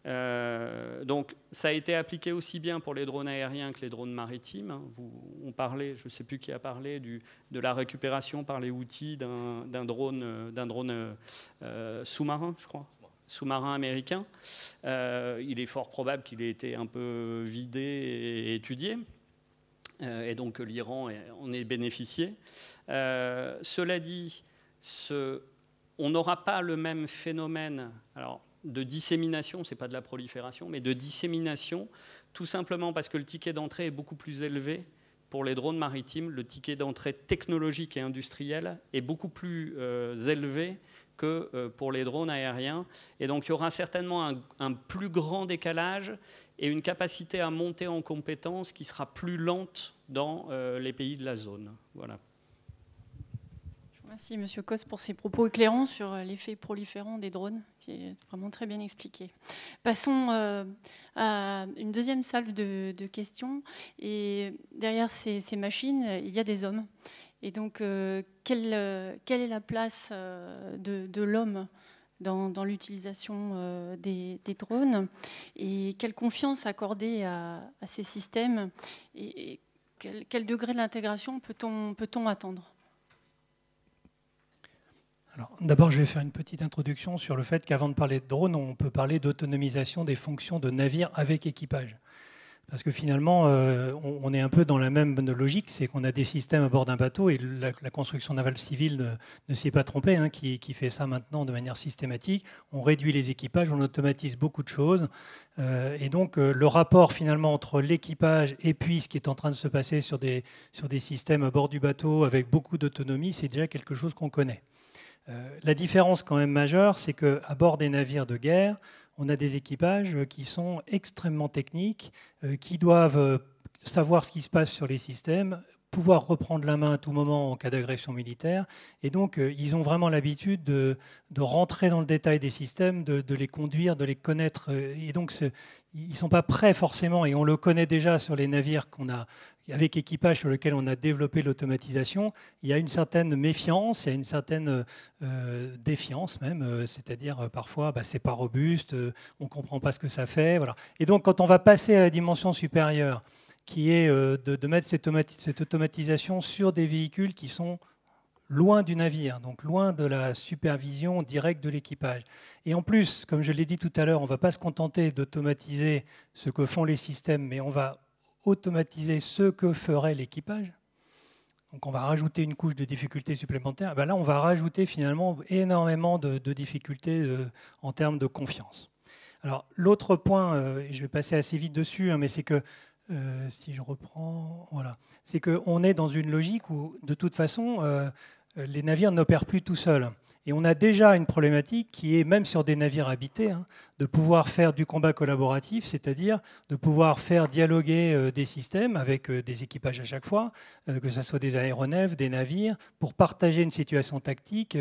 D: euh, donc ça a été appliqué aussi bien pour les drones aériens que les drones maritimes. Hein. Vous, on parlait, je ne sais plus qui a parlé, du, de la récupération par les outils d'un drone, euh, drone euh, sous-marin, je crois sous-marin américain. il est fort probable qu'il ait été un peu vidé et étudié, et donc l'Iran en est bénéficié. cela dit, ce, on n'aura pas le même phénomène. Alors, de dissémination, ce n'est pas de la prolifération, mais de dissémination, tout simplement parce que le ticket d'entrée est beaucoup plus élevé pour les drones maritimes. Le ticket d'entrée technologique et industriel est beaucoup plus euh, élevé que euh, pour les drones aériens. Et donc il y aura certainement un, plus grand décalage et une capacité à monter en compétence qui sera plus lente dans euh, les pays de la zone. Voilà.
A: Merci M. Cos pour ces propos éclairants sur l'effet proliférant des drones c'est vraiment très bien expliqué. Passons euh, à une deuxième salle de, questions. Et derrière ces, machines, il y a des hommes. Et donc, euh, quelle, quelle, est la place euh, de, l'homme dans, l'utilisation des, drones Et quelle confiance accorder à, ces systèmes Et, quel, quel, degré d'intégration peut-on peut attendre
B: d'abord, je vais faire une petite introduction sur le fait qu'avant de parler de drone, on peut parler d'autonomisation des fonctions de navires avec équipage. Parce que finalement, euh, on, est un peu dans la même logique, c'est qu'on a des systèmes à bord d'un bateau, et la, construction navale civile ne, s'est pas trompée, hein, qui, fait ça maintenant de manière systématique. On réduit les équipages, on automatise beaucoup de choses. Euh, et donc, euh, le rapport finalement entre l'équipage et puis ce qui est en train de se passer sur des, sur des systèmes à bord du bateau avec beaucoup d'autonomie, c'est déjà quelque chose qu'on connaît. Euh, la différence quand même majeure, c'est qu'à bord des navires de guerre, on a des équipages euh, qui sont extrêmement techniques, euh, qui doivent savoir ce qui se passe sur les systèmes, pouvoir reprendre la main à tout moment en cas d'agression militaire. Et donc, ils ont vraiment l'habitude de, rentrer dans le détail des systèmes, de, de les conduire, de les connaître. Et donc, ils ne sont pas prêts forcément, et on le connaît déjà sur les navires qu'on a avec équipage sur lequel on a développé l'automatisation, il y a une certaine méfiance, il y a une certaine euh, défiance même, euh, c'est-à-dire euh, parfois bah, c'est pas robuste, on comprend pas ce que ça fait. Voilà. Et donc quand on va passer à la dimension supérieure, qui est de, mettre cette, cette automatisation sur des véhicules qui sont loin du navire, donc loin de la supervision directe de l'équipage. Et en plus, comme je l'ai dit tout à l'heure, on ne va pas se contenter d'automatiser ce que font les systèmes, mais on va automatiser ce que ferait l'équipage. Donc on va rajouter une couche de difficultés supplémentaires. Ben là, on va rajouter finalement énormément de, difficultés euh, en termes de confiance. Alors l'autre point, euh, je vais passer assez vite dessus, hein, mais c'est que euh, si je reprends, voilà, c'est qu'on est dans une logique où de toute façon les navires n'opèrent plus tout seuls. Et on a déjà une problématique qui est, même sur des navires habités, hein, de pouvoir faire du combat collaboratif, c'est-à-dire de pouvoir faire dialoguer euh, des systèmes avec euh, des équipages à chaque fois, euh, que ce soit des aéronefs, des navires, pour partager une situation tactique,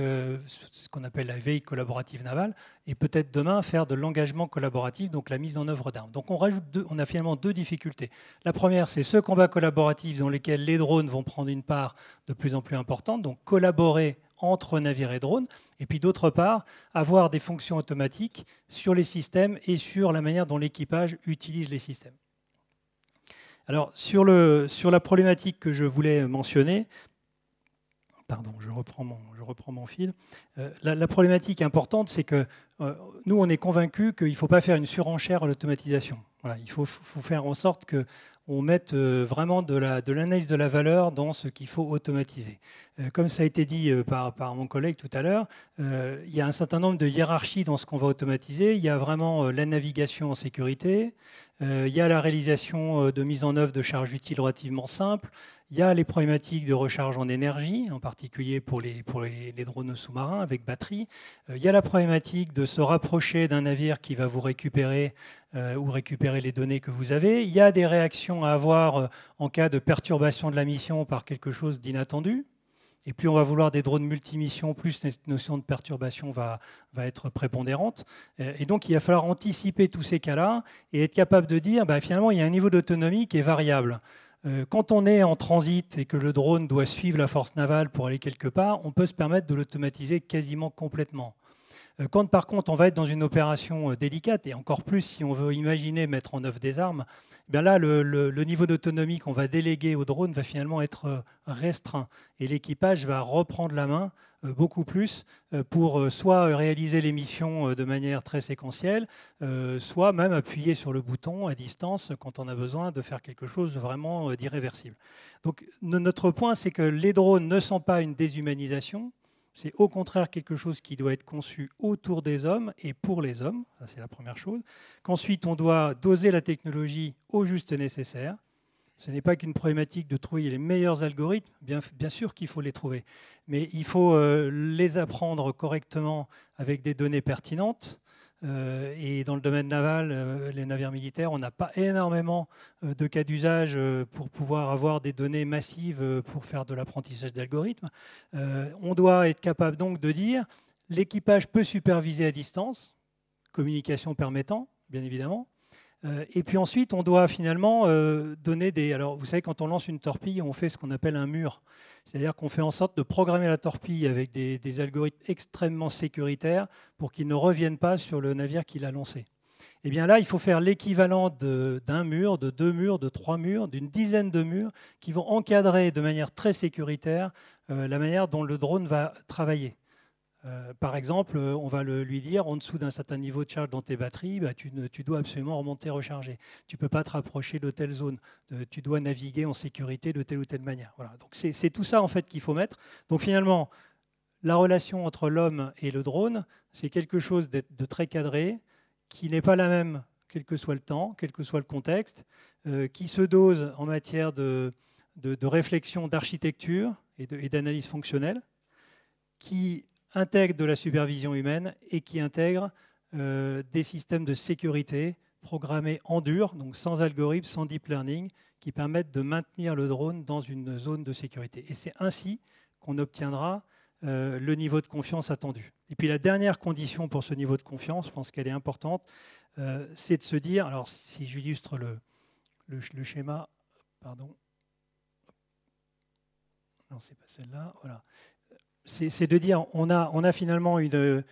B: ce qu'on appelle la veille collaborative navale, et peut-être demain faire de l'engagement collaboratif, donc la mise en œuvre d'armes. Donc on, rajoute on a finalement deux difficultés. La première, c'est ce combat collaboratif dans lequel les drones vont prendre une part de plus en plus importante, donc collaborer entre navires et drones, et puis d'autre part, avoir des fonctions automatiques sur les systèmes et sur la manière dont l'équipage utilise les systèmes. Alors, sur, la problématique que je voulais mentionner, pardon, je reprends mon, fil. Euh, la, problématique importante, c'est que euh, nous, on est convaincus qu'il ne faut pas faire une surenchère à l'automatisation. il faut, faire en sorte qu'on mette euh, vraiment de l'analyse de la valeur dans ce qu'il faut automatiser. Euh, comme ça a été dit euh, par, mon collègue tout à l'heure, euh, il y a un certain nombre de hiérarchies dans ce qu'on va automatiser. Il y a vraiment la navigation en sécurité, il y a la réalisation de mise en œuvre de charges utiles relativement simples, il y a les problématiques de recharge en énergie, en particulier pour les, drones sous-marins avec batterie. il y a la problématique de se rapprocher d'un navire qui va vous récupérer ou récupérer les données que vous avez. Il y a des réactions à avoir en cas de perturbation de la mission par quelque chose d'inattendu. Et plus on va vouloir des drones multimissions, plus cette notion de perturbation va, être prépondérante. Euh, et donc, il va falloir anticiper tous ces cas-là et être capable de dire, bah, finalement, il y a un niveau d'autonomie qui est variable euh, quand on est en transit et que le drone doit suivre la force navale pour aller quelque part, on peut se permettre de l'automatiser quasiment complètement. Euh, quand par contre on va être dans une opération euh, délicate, et encore plus si on veut imaginer mettre en œuvre des armes, eh bien là le, niveau d'autonomie qu'on va déléguer au drone va finalement être euh, restreint et l'équipage va reprendre la main beaucoup plus pour soit réaliser les missions de manière très séquentielle, soit même appuyer sur le bouton à distance quand on a besoin de faire quelque chose vraiment d'irréversible. Donc notre point, c'est que les drones ne sont pas une déshumanisation, c'est au contraire quelque chose qui doit être conçu autour des hommes et pour les hommes, c'est la première chose. Qu'ensuite, on doit doser la technologie au juste nécessaire. Ce n'est pas qu'une problématique de trouver les meilleurs algorithmes, bien, sûr qu'il faut les trouver, mais il faut euh, les apprendre correctement avec des données pertinentes, euh, et dans le domaine naval, euh, les navires militaires, on n'a pas énormément euh, de cas d'usage pour pouvoir avoir des données massives pour faire de l'apprentissage d'algorithmes. on doit être capable donc de dire l'équipage peut superviser à distance, communication permettant, bien évidemment. Euh, et puis ensuite, on doit finalement euh, donner des... Alors, vous savez, quand on lance une torpille, on fait ce qu'on appelle un mur. C'est-à-dire qu'on fait en sorte de programmer la torpille avec des, algorithmes extrêmement sécuritaires pour qu'il ne revienne pas sur le navire qu'il a lancé. Et eh bien là, il faut faire l'équivalent d'un mur, de deux murs, de trois murs, d'une dizaine de murs qui vont encadrer de manière très sécuritaire euh, la manière dont le drone va travailler. Euh, par exemple, euh, on va le, lui dire en dessous d'un certain niveau de charge dans tes batteries, bah, tu, dois absolument remonter recharger. Tu ne peux pas te rapprocher de telle zone. tu dois naviguer en sécurité de telle ou telle manière. Voilà. Donc c'est tout ça en fait qu'il faut mettre. Donc finalement, la relation entre l'homme et le drone, c'est quelque chose de très cadré, qui n'est pas la même quel que soit le temps, quel que soit le contexte, euh, qui se dose en matière de, de, de réflexion d'architecture et d'analyse fonctionnelle, qui intègre de la supervision humaine et qui intègre euh, des systèmes de sécurité programmés en dur, donc sans algorithme, sans deep learning, qui permettent de maintenir le drone dans une zone de sécurité. Et c'est ainsi qu'on obtiendra euh, le niveau de confiance attendu. Et puis la dernière condition pour ce niveau de confiance, je pense qu'elle est importante, euh, c'est de se dire, alors si j'illustre le, schéma, pardon, non c'est pas celle-là, voilà c'est de dire on a, finalement une,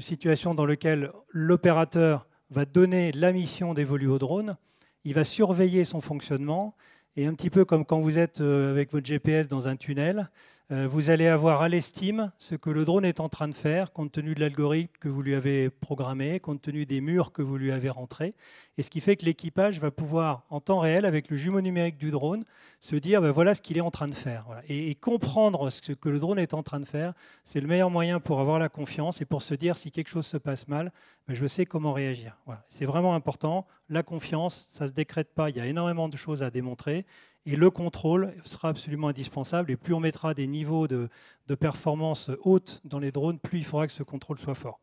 B: situation dans laquelle l'opérateur va donner la mission d'évoluer au drone, il va surveiller son fonctionnement, et un petit peu comme quand vous êtes euh, avec votre GPS dans un tunnel, euh, vous allez avoir à l'estime ce que le drone est en train de faire, compte tenu de l'algorithme que vous lui avez programmé, compte tenu des murs que vous lui avez rentrés. Et ce qui fait que l'équipage va pouvoir, en temps réel, avec le jumeau numérique du drone, se dire ben, voilà ce qu'il est en train de faire. Et, comprendre ce que le drone est en train de faire, c'est le meilleur moyen pour avoir la confiance et pour se dire si quelque chose se passe mal, ben, je sais comment réagir. C'est vraiment important. La confiance, ça ne se décrète pas. Il y a énormément de choses à démontrer. Et le contrôle sera absolument indispensable. Et plus on mettra des niveaux de, performance haute dans les drones, plus il faudra que ce contrôle soit fort.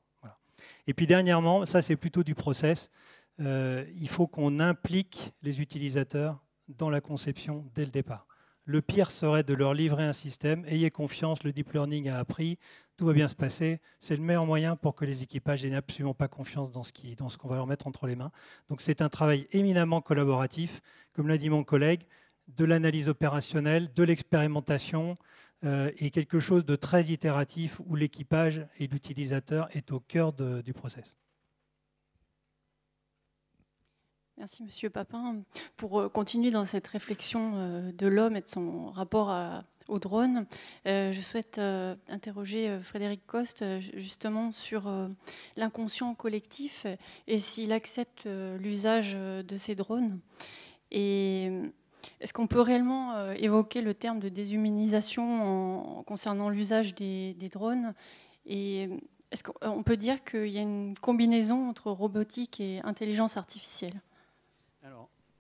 B: Et puis dernièrement, ça c'est plutôt du process, euh, il faut qu'on implique les utilisateurs dans la conception dès le départ. Le pire serait de leur livrer un système, ayez confiance, le deep learning a appris, tout va bien se passer. C'est le meilleur moyen pour que les équipages n'aient absolument pas confiance dans ce qu'on va leur mettre entre les mains. Donc c'est un travail éminemment collaboratif. Comme l'a dit mon collègue, de l'analyse opérationnelle, de l'expérimentation euh, et quelque chose de très itératif où l'équipage et l'utilisateur est au cœur du process.
A: Merci Monsieur Papin. Pour euh, continuer dans cette réflexion euh, de l'homme et de son rapport à, au drone. je souhaite interroger Frédéric Coste justement sur l'inconscient collectif et s'il accepte l'usage de ces drones. Et est-ce qu'on peut réellement euh, évoquer le terme de déshumanisation en, concernant l'usage des, drones Et euh, est-ce qu'on euh, peut dire qu'il y a une combinaison entre robotique et intelligence artificielle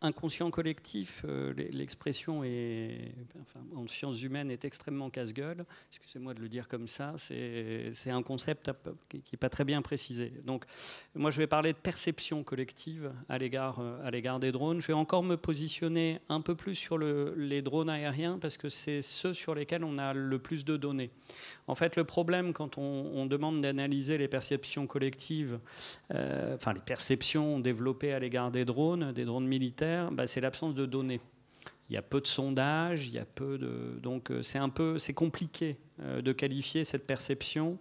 D: inconscient collectif, euh, l'expression en sciences humaines est extrêmement casse-gueule. Excusez-moi de le dire comme ça, c'est un concept qui n'est pas très bien précisé. Donc, moi, je vais parler de perception collective à l'égard euh, des drones. Je vais encore me positionner un peu plus sur les drones aériens parce que c'est ceux sur lesquels on a le plus de données. En fait, le problème quand on, demande d'analyser les perceptions collectives, euh, enfin les perceptions développées à l'égard des drones, des drones militaires, bah, c'est l'absence de données. Il y a peu de sondages, il y a peu de... Donc euh, c'est un peu... C'est compliqué euh, de qualifier cette perception,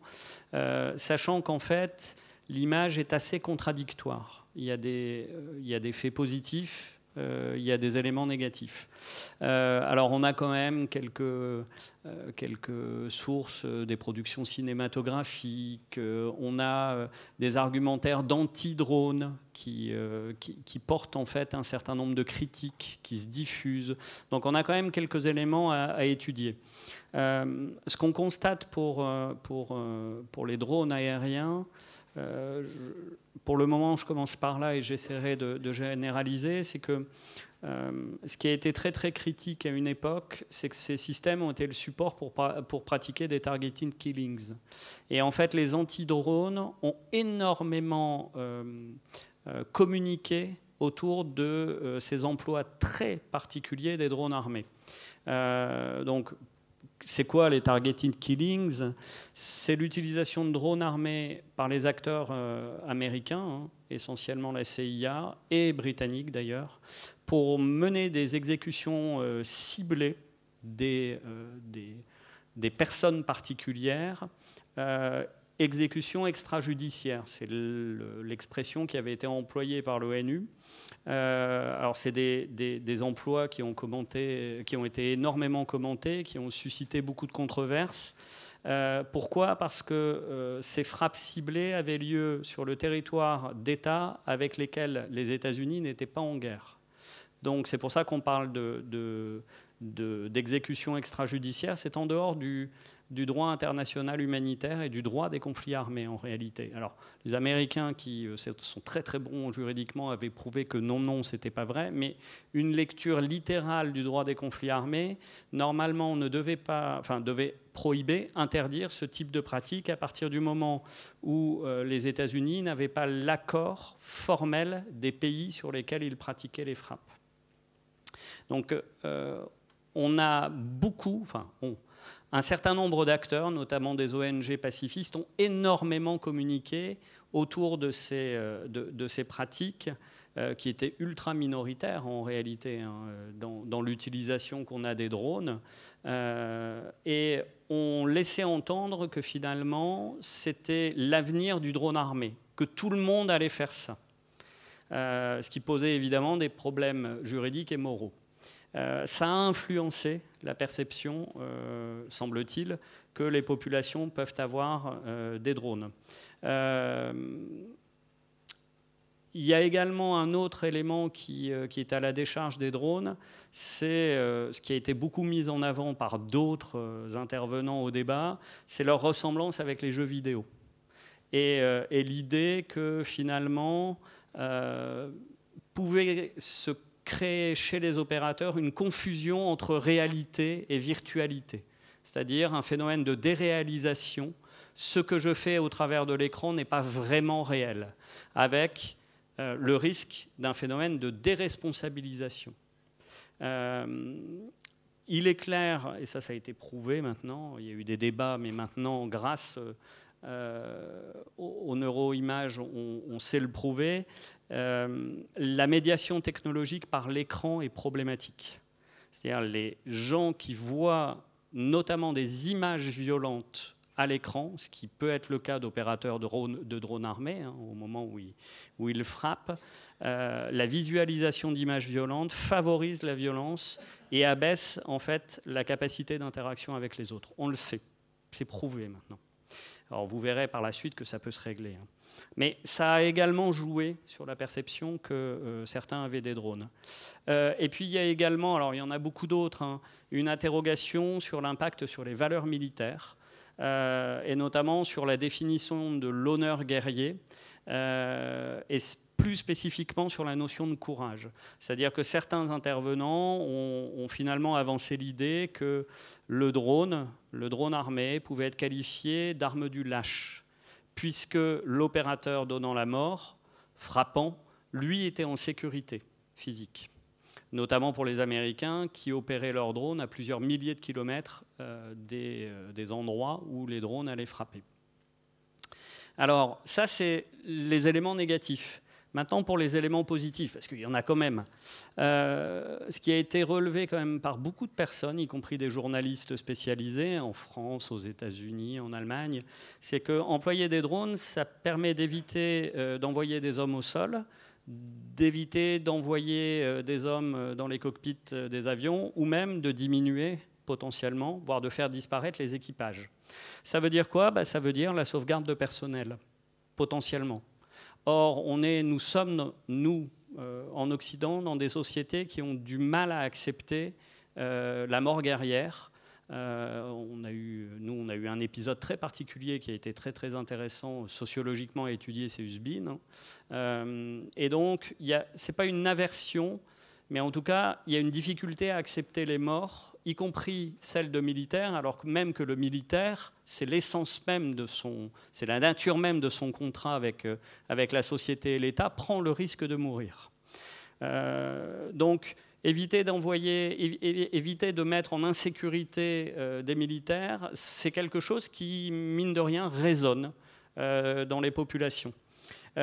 D: euh, sachant qu'en fait, l'image est assez contradictoire. Il y, a des, il y a des faits positifs euh, il y a des éléments négatifs. Euh, alors on a quand même quelques, euh, quelques sources des productions cinématographiques, on a des argumentaires d'anti-drones qui, qui, portent en fait un certain nombre de critiques qui se diffusent. Donc on a quand même quelques éléments à, étudier. ce qu'on constate pour, pour, pour les drones aériens, euh, pour le moment, je commence par là et j'essaierai de, généraliser, c'est que euh, ce qui a été très très critique à une époque, c'est que ces systèmes ont été le support pour, pour pratiquer des targeting killings. Et en fait, les anti-drones ont énormément euh, communiqué autour de ces emplois très particuliers des drones armés. donc, c'est quoi les targeted killings C'est l'utilisation de drones armés par les acteurs euh, américains, hein, essentiellement la CIA et britanniques d'ailleurs, pour mener des exécutions euh, ciblées euh, des, des, personnes particulières. exécutions extrajudiciaires. c'est l'expression qui avait été employée par l'ONU. Euh, alors c'est des, emplois qui ont, été énormément commentés, qui ont suscité beaucoup de controverses. Euh, pourquoi Parce que euh, ces frappes ciblées avaient lieu sur le territoire d'États avec lesquels les États-Unis n'étaient pas en guerre. Donc c'est pour ça qu'on parle d'exécution de, extrajudiciaire. C'est en dehors du, du droit international humanitaire et du droit des conflits armés en réalité. Alors les Américains qui euh, sont très très bons juridiquement avaient prouvé que non non c'était pas vrai, mais une lecture littérale du droit des conflits armés, normalement ne devait pas, enfin devait prohiber, interdire ce type de pratique à partir du moment où euh, les États-Unis n'avaient pas l'accord formel des pays sur lesquels ils pratiquaient les frappes. Donc euh, on a beaucoup, enfin on, un certain nombre d'acteurs, notamment des ONG pacifistes, ont énormément communiqué autour de ces, euh, pratiques euh, qui étaient ultra minoritaires en réalité hein, dans, l'utilisation qu'on a des drones. Euh, et on laissait entendre que finalement c'était l'avenir du drone armé, que tout le monde allait faire ça. ce qui posait évidemment des problèmes juridiques et moraux. Euh, ça a influencé la perception, euh, semble-t-il, que les populations peuvent avoir euh, des drones. il y a également un autre élément qui, est à la décharge des drones, c'est ce qui a été beaucoup mis en avant par d'autres intervenants au débat, c'est leur ressemblance avec les jeux vidéo. Et, et l'idée que finalement pouvait se créer chez les opérateurs une confusion entre réalité et virtualité, c'est-à-dire un phénomène de déréalisation. Ce que je fais au travers de l'écran n'est pas vraiment réel, avec euh, le risque d'un phénomène de déresponsabilisation. Euh, il est clair, et ça ça a été prouvé maintenant, il y a eu des débats, mais maintenant grâce euh, euh, au, neuroimage, on, on, sait le prouver, euh, la médiation technologique par l'écran est problématique. C'est-à-dire les gens qui voient notamment des images violentes à l'écran, ce qui peut être le cas d'opérateurs de drones armés hein, au moment où ils, frappent, euh, la visualisation d'images violentes favorise la violence et abaisse en fait la capacité d'interaction avec les autres. On le sait, c'est prouvé maintenant. Alors vous verrez par la suite que ça peut se régler. Hein. Mais ça a également joué sur la perception que euh, certains avaient des drones. Euh, et puis il y a également, alors il y en a beaucoup d'autres, hein, une interrogation sur l'impact sur les valeurs militaires, euh, et notamment sur la définition de l'honneur guerrier. et plus spécifiquement sur la notion de courage. C'est-à-dire que certains intervenants ont, finalement avancé l'idée que le drone, le drone armé, pouvait être qualifié d'arme du lâche, puisque l'opérateur donnant la mort, frappant, lui était en sécurité physique notamment pour les Américains qui opéraient leurs drones à plusieurs milliers de kilomètres euh, des, euh, des, endroits où les drones allaient frapper. Alors ça, c'est les éléments négatifs. Maintenant, pour les éléments positifs, parce qu'il y en a quand même, euh, ce qui a été relevé quand même par beaucoup de personnes, y compris des journalistes spécialisés en France, aux États-Unis, en Allemagne, c'est que employer des drones, ça permet d'éviter euh, d'envoyer des hommes au sol, d'éviter d'envoyer euh, des hommes dans les cockpits des avions, ou même de diminuer potentiellement, voire de faire disparaître les équipages. Ça veut dire quoi bah, Ça veut dire la sauvegarde de personnel, potentiellement. Or, on est, nous sommes, nous, euh, en Occident, dans des sociétés qui ont du mal à accepter euh, la mort guerrière. Euh, on a eu, nous, on a eu un épisode très particulier qui a été très très intéressant sociologiquement à étudier, c'est Usbin. Hein. et donc, ce n'est pas une aversion, mais en tout cas, il y a une difficulté à accepter les morts y compris celle de militaire, alors que même que le militaire, c'est l'essence même de son, c'est la nature même de son contrat avec, euh, avec la société et l'État, prend le risque de mourir. Euh, donc, éviter d'envoyer, éviter de mettre en insécurité euh, des militaires, c'est quelque chose qui, mine de rien, résonne dans les populations.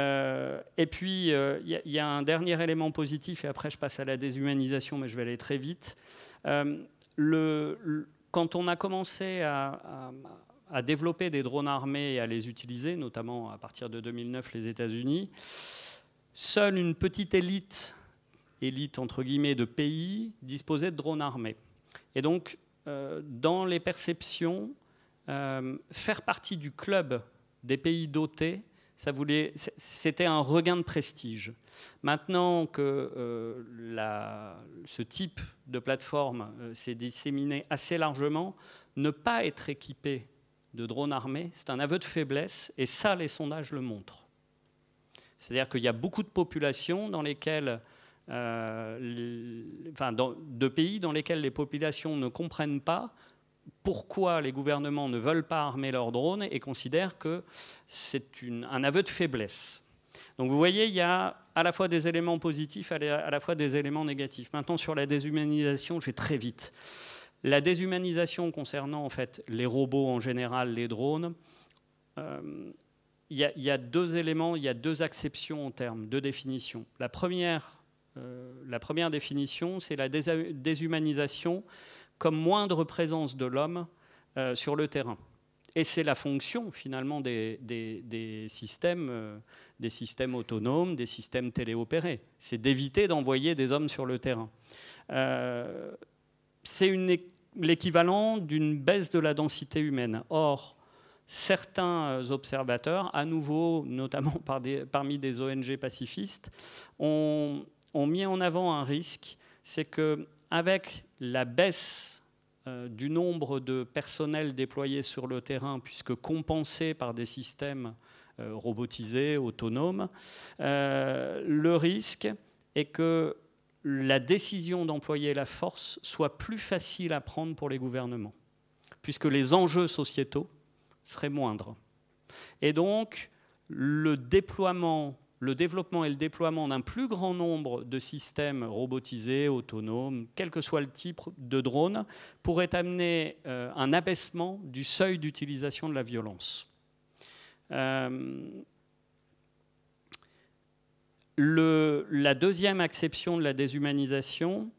D: et puis, il y, y, a un dernier élément positif, et après je passe à la déshumanisation, mais je vais aller très vite quand on a commencé à, développer des drones armés et à les utiliser, notamment à partir de 2009 les États-Unis, seule une petite élite, élite entre guillemets, de pays disposait de drones armés. Et donc, euh, dans les perceptions, euh, faire partie du club des pays dotés voulait, c'était un regain de prestige. Maintenant que euh, ce type de plateforme euh, s'est disséminé assez largement, ne pas être équipé de drones armés, c'est un aveu de faiblesse, et ça, les sondages le montrent. C'est-à-dire qu'il y a beaucoup de populations dans lesquelles, euh, de pays dans lesquels les populations ne comprennent pas pourquoi les gouvernements ne veulent pas armer leurs drones et considèrent que c'est un aveu de faiblesse. Donc vous voyez, il y a à la fois des éléments positifs, à la fois des éléments négatifs. Maintenant, sur la déshumanisation, je vais très vite. La déshumanisation concernant en fait les robots en général, les drones, euh, il, y a, deux éléments, il y a deux acceptions en termes deux définitions. Euh, la première définition, c'est la déshumanisation comme moindre présence de l'homme euh, sur le terrain. Et c'est la fonction finalement des, systèmes, euh, des systèmes autonomes, des systèmes téléopérés. C'est d'éviter d'envoyer des hommes sur le terrain. Euh, c'est l'équivalent d'une baisse de la densité humaine. Or, certains observateurs, à nouveau, notamment parmi des ONG pacifistes, ont, ont, mis en avant un risque, c'est que avec la baisse euh, du nombre de personnels déployés sur le terrain, puisque compensés par des systèmes euh, robotisés, autonomes, euh, le risque est que la décision d'employer la force soit plus facile à prendre pour les gouvernements, puisque les enjeux sociétaux seraient moindres. Et donc, le déploiement le développement et le déploiement d'un plus grand nombre de systèmes robotisés, autonomes, quel que soit le type de drone, pourrait amener euh, un abaissement du seuil d'utilisation de la violence. Euh, la deuxième acception de la déshumanisation,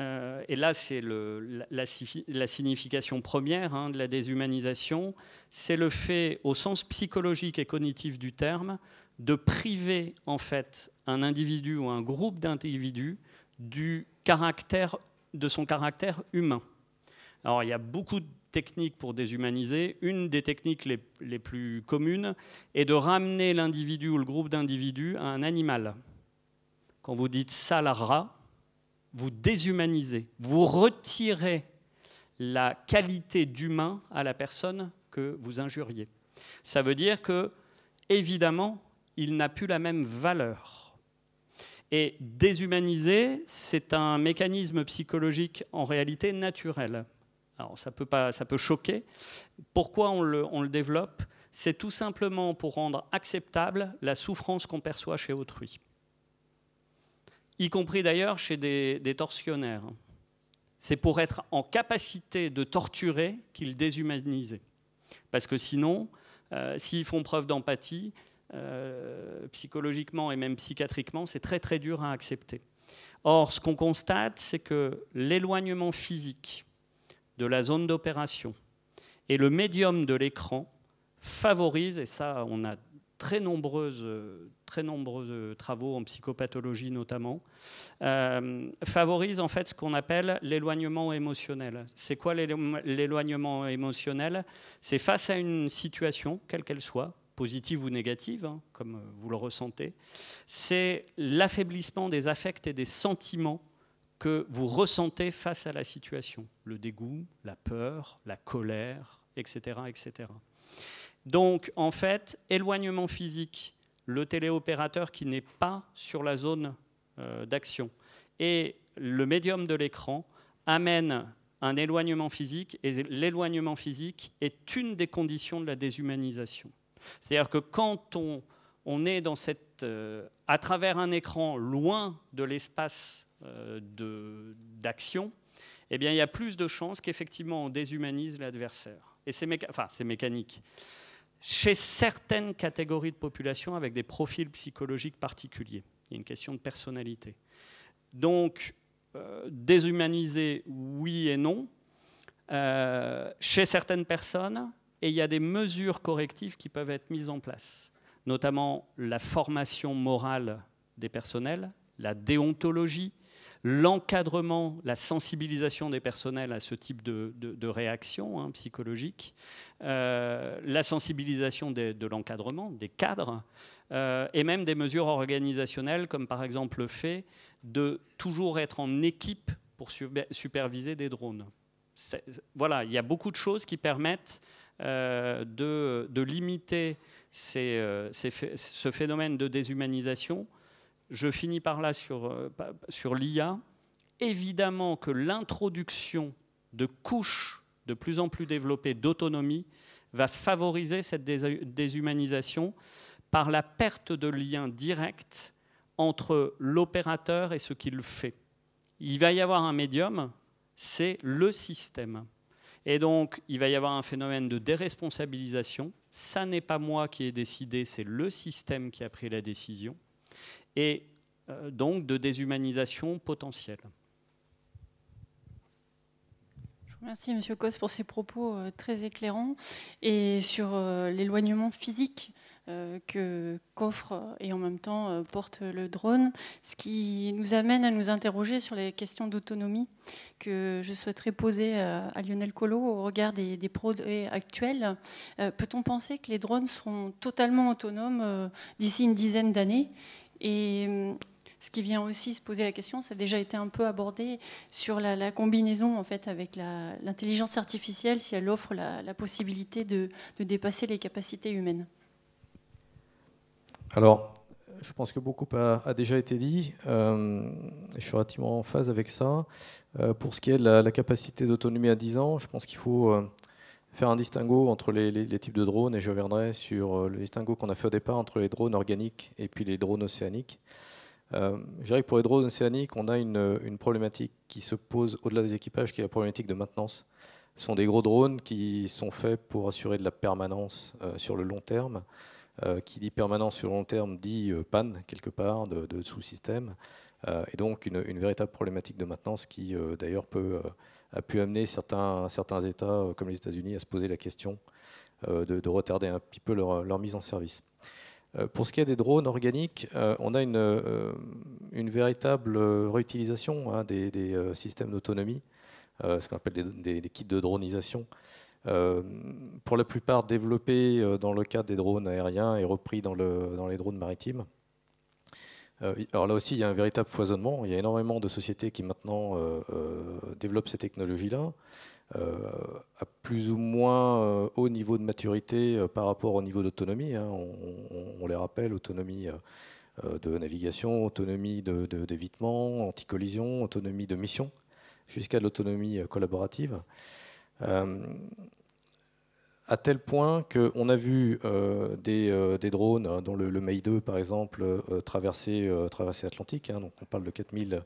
D: euh, et là c'est la, signification première hein, de la déshumanisation, c'est le fait, au sens psychologique et cognitif du terme, de priver en fait un individu ou un groupe d'individus du caractère de son caractère humain. Alors il y a beaucoup de techniques pour déshumaniser. Une des techniques les, les plus communes est de ramener l'individu ou le groupe d'individus à un animal. Quand vous dites ça rat vous déshumanisez, vous retirez la qualité d'humain à la personne que vous injuriez. Ça veut dire que, évidemment, il n'a plus la même valeur. Et déshumaniser, c'est un mécanisme psychologique en réalité naturel. Alors ça peut, pas, ça peut choquer. Pourquoi on le, développe C'est tout simplement pour rendre acceptable la souffrance qu'on perçoit chez autrui. Y compris d'ailleurs chez des, tortionnaires. C'est pour être en capacité de torturer qu'ils déshumanisent. Parce que sinon, euh, s'ils font preuve d'empathie, euh, psychologiquement et même psychiatriquement, c'est très très dur à accepter. Or, ce qu'on constate, c'est que l'éloignement physique de la zone d'opération et le médium de l'écran favorisent, et ça on a très nombreuses, très nombreux travaux en psychopathologie notamment, euh, favorisent en fait ce qu'on appelle l'éloignement émotionnel. C'est quoi l'éloignement émotionnel C'est face à une situation, quelle qu'elle soit, positive ou négative, hein, comme euh, vous le ressentez, c'est l'affaiblissement des affects et des sentiments que vous ressentez face à la situation, le dégoût, la peur, la colère, etc. etc. Donc, en fait, éloignement physique, le téléopérateur qui n'est pas sur la zone euh, d'action et le médium de l'écran amène un éloignement physique et l'éloignement physique est une des conditions de la déshumanisation. C'est-à-dire que quand on, est euh, à travers un écran loin de l'espace euh, d'action, eh bien, il y a plus de chances qu'effectivement on déshumanise l'adversaire. Et c'est mécanique. Chez certaines catégories de population avec des profils psychologiques particuliers, il y a une question de personnalité. Donc, euh, déshumaniser, oui et non. chez certaines personnes, et il y a des mesures correctives qui peuvent être mises en place, notamment la formation morale des personnels, la déontologie, l'encadrement, la sensibilisation des personnels à ce type de, réaction hein, psychologique, euh, la sensibilisation de l'encadrement, des cadres, euh, et même des mesures organisationnelles, comme par exemple le fait de toujours être en équipe pour superviser des drones. Voilà, il y a beaucoup de choses qui permettent euh, de, limiter euh, ce phénomène de déshumanisation. Je finis par là sur, euh, sur l'IA. Évidemment que l'introduction de couches de plus en plus développées d'autonomie va favoriser cette déshumanisation par la perte de lien direct entre l'opérateur et ce qu'il fait. Il va y avoir un médium, c'est le système. Et donc, il va y avoir un phénomène de déresponsabilisation. Ça n'est pas moi qui ai décidé, c'est le système qui a pris la décision. Et euh, donc, de déshumanisation potentielle.
A: Je remercie, Monsieur Cos, pour ces propos euh, très éclairants. Et sur euh, l'éloignement physique, euh, qu'offre euh, et en même temps euh, porte le drone, ce qui nous amène à nous interroger sur les questions d'autonomie que je souhaiterais poser à Lionel Collot au regard des, des actuels. Peut-on penser que les drones seront totalement autonomes d'ici une dizaine d'années et hum, ce qui vient aussi se poser la question, ça a déjà été un peu abordé sur la, combinaison en fait avec l'intelligence artificielle, si elle offre la, possibilité de dépasser les capacités humaines.
C: Alors, je pense que beaucoup a, déjà été dit. Euh, je suis relativement en phase avec ça. Euh, pour ce qui est de la, capacité d'autonomie à 10 ans, je pense qu'il faut euh, faire un distinguo entre les, types de drones, et je reviendrai sur euh, le distinguo qu'on a fait au départ entre les drones organiques et puis les drones océaniques. je dirais que pour les drones océaniques, on a une, une problématique qui se pose au-delà des équipages, qui est la problématique de maintenance. Ce sont des gros drones qui sont faits pour assurer de la permanence sur le long terme. Euh, qui dit permanence sur long terme dit euh, panne quelque part de, sous-système. Euh, et donc une, véritable problématique de maintenance qui d'ailleurs a pu amener certains, certains États comme les États-Unis à se poser la question de, retarder un petit peu leur, mise en service. Pour ce qui est des drones organiques, on a une, véritable réutilisation hein, des, systèmes d'autonomie, ce qu'on appelle des, kits de dronisation, euh, pour la plupart développés euh, dans le cadre des drones aériens et repris dans, les drones maritimes. Euh, alors là aussi, il y a un véritable foisonnement. Il y a énormément de sociétés qui maintenant développent ces technologies-là, à plus ou moins haut niveau de maturité par rapport au niveau d'autonomie. Hein. On, les rappelle, autonomie de navigation, autonomie d'évitement, de, anti-collision, autonomie de mission, jusqu'à l'autonomie collaborative. Euh, à tel point qu'on a vu euh, euh, des, drones, hein, dont le, le, 2 par exemple, traverser, traverser l'Atlantique. Hein, donc on parle de 4000,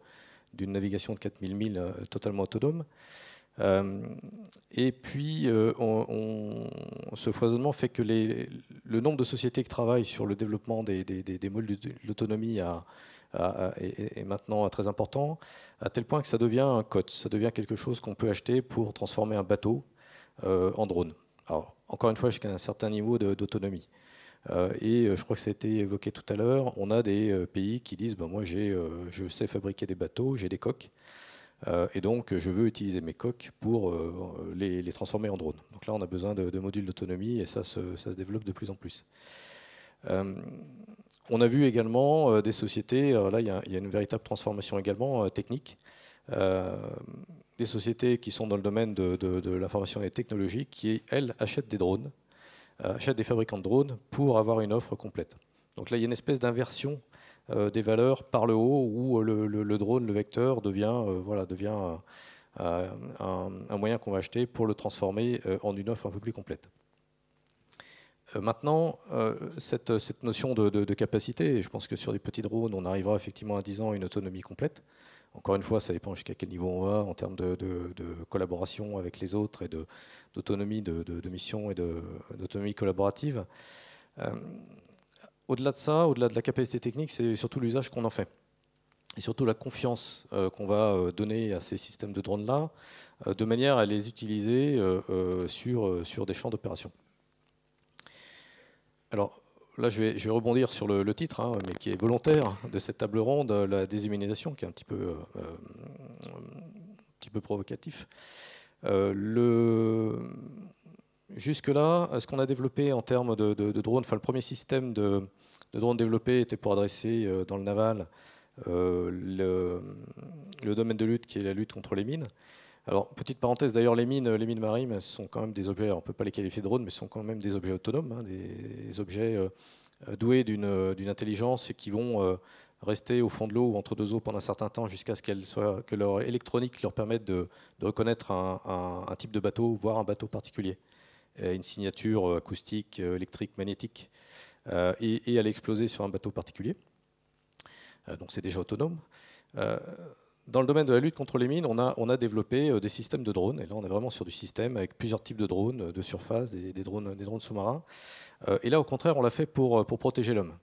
C: d'une navigation de 4000 milles totalement autonome. et puis on, ce foisonnement fait que les, le nombre de sociétés qui travaillent sur le développement des, des, des modules d'autonomie a, ah, ah, est, maintenant ah, très important, à tel point que ça devient un code, ça devient quelque chose qu'on peut acheter pour transformer un bateau euh, en drone. Alors, encore une fois, jusqu'à un certain niveau d'autonomie. Euh, et euh, je crois que ça a été évoqué tout à l'heure, on a des pays qui disent, ben, moi je sais fabriquer des bateaux, j'ai des coques et donc, je veux utiliser mes coques pour les, transformer en drones. Donc là, on a besoin de, modules d'autonomie et ça se, ça se, développe de plus en plus. On a vu également euh, des sociétés, euh, là il y, a, une véritable transformation également euh, technique, des sociétés qui sont dans le domaine de, l'information et technologies, qui, elles, achètent des drones, achètent des fabricants de drones pour avoir une offre complète. Donc là il y a une espèce d'inversion des valeurs par le haut où le, drone, le vecteur devient, voilà, devient un, moyen qu'on va acheter pour le transformer en une offre un peu plus complète. Euh, maintenant, euh, cette, notion de, capacité, et je pense que sur des petits drones, on arrivera effectivement à 10 ans à une autonomie complète. Encore une fois, ça dépend jusqu'à quel niveau on va en termes de, collaboration avec les autres et d'autonomie de, mission et d'autonomie collaborative. Euh, au-delà de ça, au-delà de la capacité technique, c'est surtout l'usage qu'on en fait et surtout la confiance qu'on va donner à ces systèmes de drones-là, de manière à les utiliser sur des champs d'opération. Alors là, je vais, rebondir sur le, titre, hein, mais qui est volontaire de cette table ronde, la désimmunisation, qui est un petit peu, euh, petit peu provocatif. Euh, jusque-là, ce qu'on a développé en termes de, drones, enfin le premier système de, drones développé était pour adresser euh, dans le naval le, domaine de lutte qui est la lutte contre les mines. Alors, petite parenthèse, d'ailleurs, les mines, les mines marines sont quand même des objets, on ne peut pas les qualifier de drones, mais sont quand même des objets autonomes, hein, des, objets euh, doués d'une intelligence et qui vont euh, rester au fond de l'eau ou entre deux eaux pendant un certain temps jusqu'à ce qu'elles soient, que leur électronique leur permette de, reconnaître un, type de bateau, voire un bateau particulier, une signature euh, acoustique, électrique, magnétique, et, et, à l'exploser sur un bateau particulier. donc c'est déjà autonome dans le domaine de la lutte contre les mines, on a, on développé euh, des systèmes de drones. Et là, on est vraiment sur du système avec plusieurs types de drones, euh, de surface, des, drones, des drones sous-marins. Euh, et là, au contraire, on l'a fait pour, pour protéger l'homme.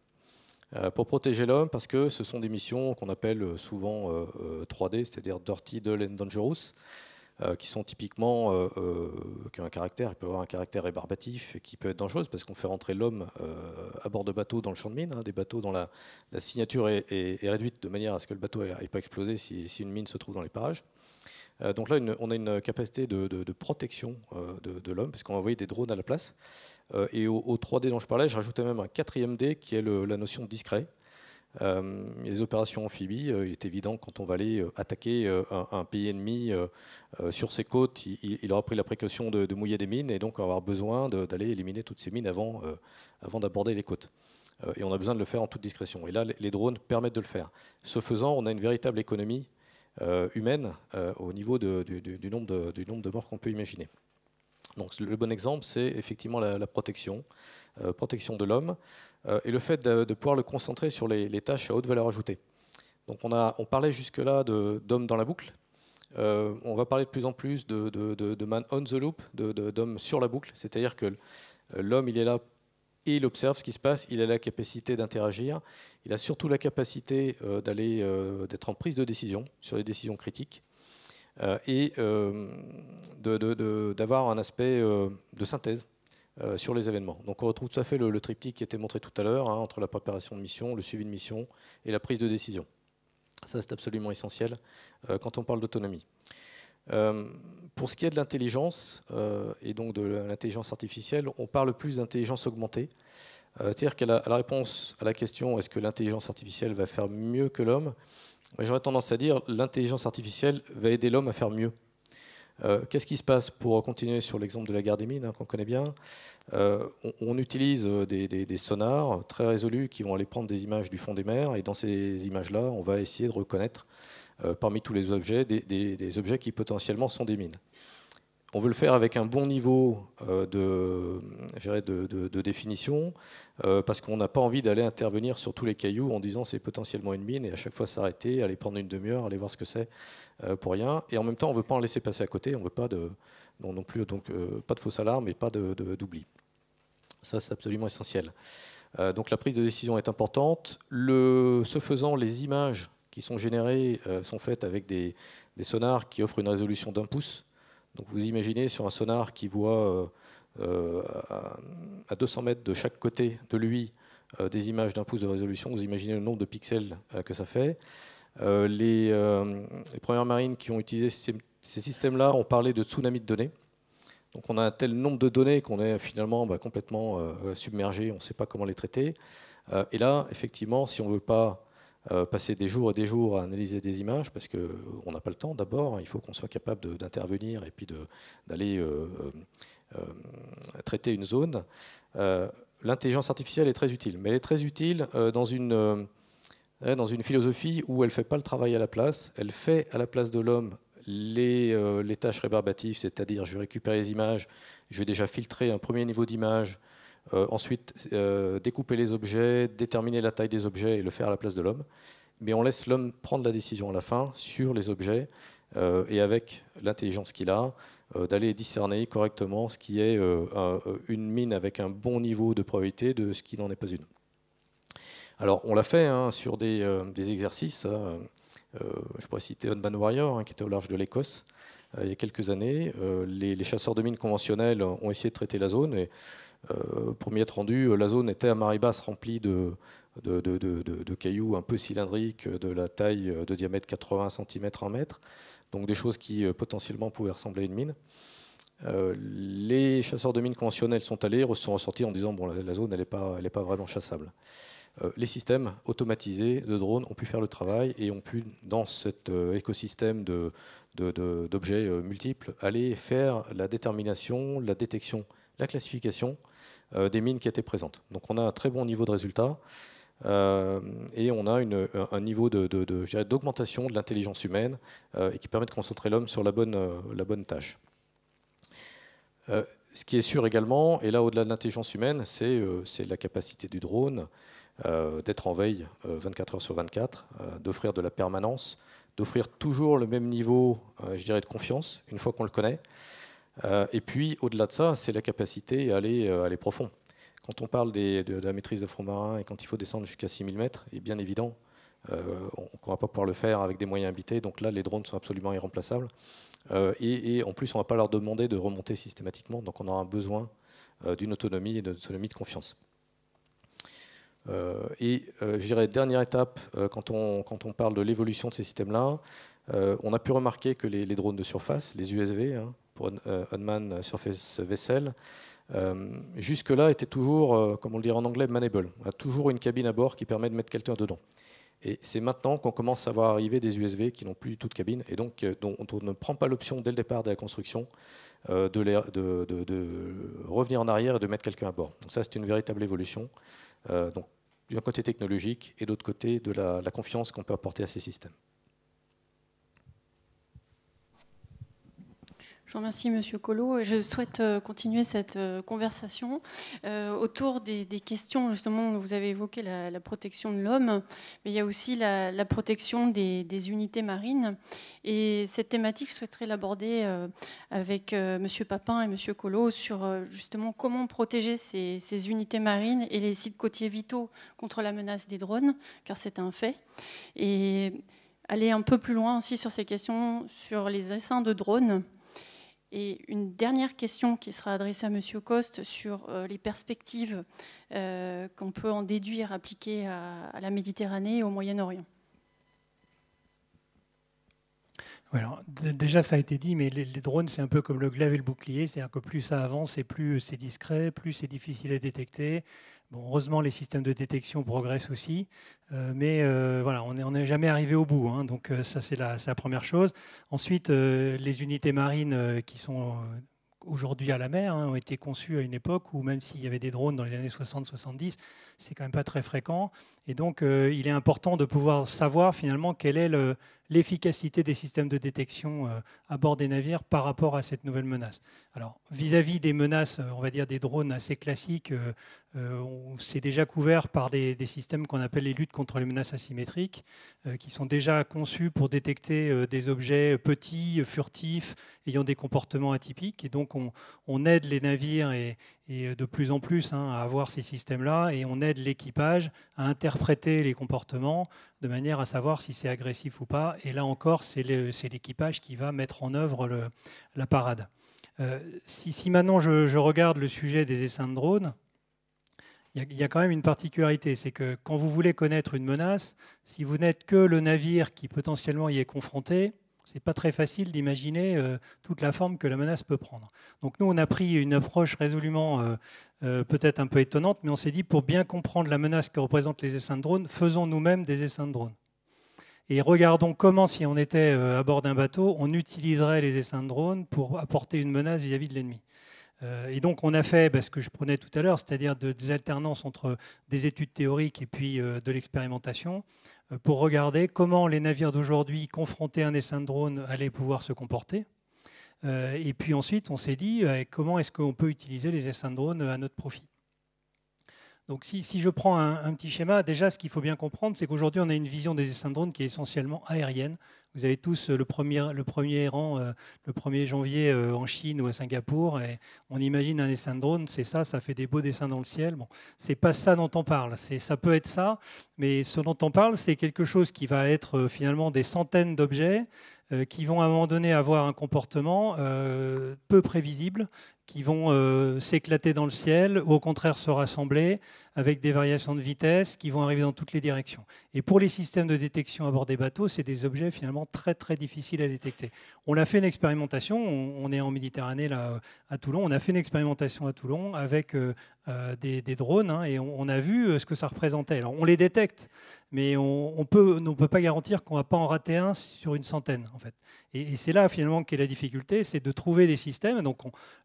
C: pour protéger l'homme, parce que ce sont des missions qu'on appelle souvent 3D, c'est-à-dire Dirty, Dull and Dangerous. Euh, qui sont typiquement euh, euh, qui ont un caractère, qui peuvent avoir un caractère rébarbatif et qui peut être dangereuse parce qu'on fait rentrer l'homme à bord de bateaux dans le champ de mine, hein, des bateaux dont la, signature est, réduite de manière à ce que le bateau n'ait pas explosé si, une mine se trouve dans les parages. Donc là, on a une capacité de, protection de, l'homme, parce qu'on va envoyer des drones à la place. Et au, 3D dont je parlais, je rajoutais même un quatrième D, qui est la notion discret. Euh, les opérations amphibies, euh, il est évident quand on va aller euh, attaquer un, pays ennemi sur ses côtes, il, aura pris la précaution de, mouiller des mines et donc avoir besoin d'aller éliminer toutes ces mines avant, avant d'aborder les côtes et on a besoin de le faire en toute discrétion. Et là, les drones permettent de le faire. Ce faisant, on a une véritable économie humaine au niveau du, nombre de, du, nombre de, morts qu'on peut imaginer. Donc le bon exemple, c'est effectivement la, protection, protection de l'homme. Euh, et le fait de, pouvoir le concentrer sur les, tâches à haute valeur ajoutée. Donc on, a, on parlait jusque-là d'homme dans la boucle. Euh, on va parler de plus en plus de, man on the loop, d'hommes sur la boucle, c'est-à-dire que euh, l'homme, il est là et il observe ce qui se passe, il a la capacité d'interagir, il a surtout la capacité d'aller, d'être en prise de décision sur les décisions critiques et d'avoir un aspect de synthèse euh, sur les événements. Donc on retrouve tout à fait le, triptyque qui était montré tout à l'heure, hein, entre la préparation de mission, le suivi de mission et la prise de décision. Ça c'est absolument essentiel euh, quand on parle d'autonomie. Euh, pour ce qui est de l'intelligence, et donc de l'intelligence artificielle, on parle plus d'intelligence augmentée. C'est-à-dire qu'à la, réponse à la question est-ce que l'intelligence artificielle va faire mieux que l'homme, j'aurais tendance à dire l'intelligence artificielle va aider l'homme à faire mieux. Euh, qu'est-ce qui se passe pour continuer sur l'exemple de la guerre des mines hein, qu'on connaît bien euh, on, utilise euh, des, sonars très résolus qui vont aller prendre des images du fond des mers et dans ces images-là, on va essayer de reconnaître parmi tous les objets des objets qui potentiellement sont des mines on veut le faire avec un bon niveau euh, de, de, définition, euh, parce qu'on n'a pas envie d'aller intervenir sur tous les cailloux en disant c'est potentiellement une mine, et à chaque fois s'arrêter, aller prendre une demi-heure, aller voir ce que c'est euh, pour rien. Et en même temps, on ne veut pas en laisser passer à côté, on ne veut pas de, non, plus, donc, pas de fausse alarme et pas d'oubli. Ça, c'est absolument essentiel. donc la prise de décision est importante. Le, ce faisant, les images qui sont générées sont faites avec des sonars qui offrent une résolution d'un pouce. Donc vous imaginez sur un sonar qui voit euh, euh, à 200 mètres de chaque côté de lui euh, des images d'un pouce de résolution, vous imaginez le nombre de pixels que ça fait. Les, premières marines qui ont utilisé ces, systèmes-là ont parlé de tsunami de données. Donc on a un tel nombre de données qu'on est finalement bah, complètement submergé, on ne sait pas comment les traiter. et là, effectivement, si on ne veut pas euh, passer des jours et des jours à analyser des images parce qu'on euh, n'a pas le temps d'abord, hein. il faut qu'on soit capable d'intervenir et puis d'aller euh, traiter une zone. L'intelligence artificielle est très utile, mais elle est très utile hein, dans une, philosophie où elle ne fait pas le travail à la place, elle fait à la place de l'homme les, les tâches rébarbatives, c'est-à-dire je vais récupérer les images, je vais déjà filtrer un premier niveau d'image, euh, ensuite, euh, découper les objets, déterminer la taille des objets et le faire à la place de l'homme. Mais on laisse l'homme prendre la décision à la fin sur les objets euh, et avec l'intelligence qu'il a, d'aller discerner correctement ce qui est une mine avec un bon niveau de probabilité de ce qui n'en est pas une. Alors on l'a fait hein, sur des, exercices. Hein, je pourrais citer Unban Warrior, hein, qui était au large de l'Écosse il y a quelques années. Les, les, chasseurs de mines conventionnels ont essayé de traiter la zone et euh, pour m'y être rendu, euh, la zone était à marée basse remplie de, de, cailloux un peu cylindriques euh, de la taille de diamètre 80 cm en mètre, donc des choses qui potentiellement pouvaient ressembler à une mine. les chasseurs de mines conventionnels sont allés, sont ressortis en disant bon la, zone n'est pas, pas vraiment chassable. les systèmes automatisés de drones ont pu faire le travail et ont pu dans cet écosystème d'objets multiples aller faire la détermination, la détection, la classification euh, des mines qui étaient présentes. Donc on a un très bon niveau de résultat euh, et on a un niveau d'augmentation de, l'intelligence humaine euh, et qui permet de concentrer l'homme sur la bonne, la bonne tâche. ce qui est sûr également, et là au-delà de l'intelligence humaine, c'est la capacité du drone d'être en veille 24 heures sur 24, d'offrir de la permanence, d'offrir toujours le même niveau, je dirais, de confiance une fois qu'on le connaît. Euh, et puis, au-delà de ça, c'est la capacité à aller, euh, aller profond. Quand on parle de, la maîtrise de front marin et quand il faut descendre jusqu'à 6000 mètres, il est bien évident euh, on qu'on ne va pas pouvoir le faire avec des moyens habités. Donc là, les drones sont absolument irremplaçables. et, en plus, on ne va pas leur demander de remonter systématiquement. Donc on aura un besoin d'une autonomie et d'une autonomie de confiance. et je dirais, dernière étape, quand on, parle de l'évolution de ces systèmes-là, on a pu remarquer que les, drones de surface, les USV, hein, pour Unman euh, Surface Vessel, euh, jusque-là était toujours, euh, comme on le dit en anglais, manable. On a toujours une cabine à bord qui permet de mettre quelqu'un dedans. Et c'est maintenant qu'on commence à voir arriver des USV qui n'ont plus du tout de cabine et donc dont on ne prend pas l'option dès le départ de la construction de, revenir en arrière et de mettre quelqu'un à bord. Donc ça, c'est une véritable évolution. d'un côté technologique et d'autre côté de la confiance qu'on peut apporter à ces systèmes.
A: Je vous remercie, M. Collot. Je souhaite euh, continuer cette euh, conversation euh, autour des, questions. Justement, vous avez évoqué la, protection de l'homme, mais il y a aussi la, protection des, unités marines. Et cette thématique, je souhaiterais l'aborder avec Monsieur Papin et Monsieur Collot sur justement comment protéger ces, ces unités marines et les sites côtiers vitaux contre la menace des drones, car c'est un fait. Et aller un peu plus loin aussi sur ces questions, sur les essaims de drones. Et une dernière question qui sera adressée à M. Coste sur euh, les perspectives euh, qu'on peut en déduire appliquées à, la Méditerranée et au Moyen-Orient.
B: déjà, ça a été dit, mais les, drones, c'est un peu comme le glaive et le bouclier, c'est-à-dire que plus ça avance et plus euh, c'est discret, plus c'est difficile à détecter. Bon, heureusement, les systèmes de détection progressent aussi, euh, mais euh, voilà, on n'est jamais arrivé au bout. Hein, donc ça, c'est la, première chose. Ensuite, les unités marines qui sont aujourd'hui à la mer hein, ont été conçues à une époque où même s'il y avait des drones dans les années 60-70, c'est quand même pas très fréquent. Et donc il est important de pouvoir savoir finalement quel est le, l'efficacité des systèmes de détection euh, à bord des navires par rapport à cette nouvelle menace. Alors, vis-à-vis des menaces, euh, on va dire des drones assez classiques, euh, c'est déjà couvert par des, systèmes qu'on appelle les luttes contre les menaces asymétriques, qui sont déjà conçus pour détecter des objets petits, furtifs, ayant des comportements atypiques. Et donc, on, on aide les navires et, et euh, de plus en plus hein, à avoir ces systèmes-là, et on aide l'équipage à interpréter les comportements de manière à savoir si c'est agressif ou pas. Et là encore, c'est l'équipage qui va mettre en œuvre la parade. Euh, si, maintenant je, regarde le sujet des essaims de drones, il y, a quand même une particularité, c'est que quand vous voulez connaître une menace, si vous n'êtes que le navire qui potentiellement y est confronté, c'est pas très facile d'imaginer euh, toute la forme que la menace peut prendre. Donc nous, on a pris une approche résolument euh, euh, peut-être un peu étonnante, mais on s'est dit pour bien comprendre la menace que représentent les essaims de drones, faisons nous-mêmes des essaims de drones. Et regardons comment, si on était à bord d'un bateau, on utiliserait les essaims de drones pour apporter une menace vis-à-vis de l'ennemi. Et donc on a fait bah, ce que je prenais tout à l'heure, c'est-à-dire des alternances entre des études théoriques et puis de l'expérimentation pour regarder comment les navires d'aujourd'hui confrontés à un essaim de drone allaient pouvoir se comporter. Euh, et puis ensuite, on s'est dit euh, comment est-ce qu'on peut utiliser les essaims à notre profit. Donc si, je prends un, un, petit schéma, déjà ce qu'il faut bien comprendre, c'est qu'aujourd'hui on a une vision des essaims de qui est essentiellement aérienne, vous avez tous euh, le premier, le premier rang euh, le 1er janvier euh, en Chine ou à Singapour et on imagine un dessin de drone, c'est ça, ça fait des beaux dessins dans le ciel. Bon, c'est pas ça dont on parle, c'est ça peut être ça, mais ce dont on parle, c'est quelque chose qui va être finalement des centaines d'objets qui vont à un moment donné avoir un comportement peu prévisible, qui vont s'éclater dans le ciel ou au contraire se rassembler, avec des variations de vitesse qui vont arriver dans toutes les directions. Et pour les systèmes de détection à bord des bateaux, c'est des objets finalement très très difficiles à détecter. On a fait une expérimentation, on, est en Méditerranée là, à Toulon, on a fait une expérimentation à Toulon avec euh, euh, des, drones hein, et on, a vu euh, ce que ça représentait. Alors on les détecte, mais on ne peut, on peut pas garantir qu'on ne va pas en rater un sur une centaine en fait. Et, c'est là finalement qu'est la difficulté, c'est de trouver des systèmes. Donc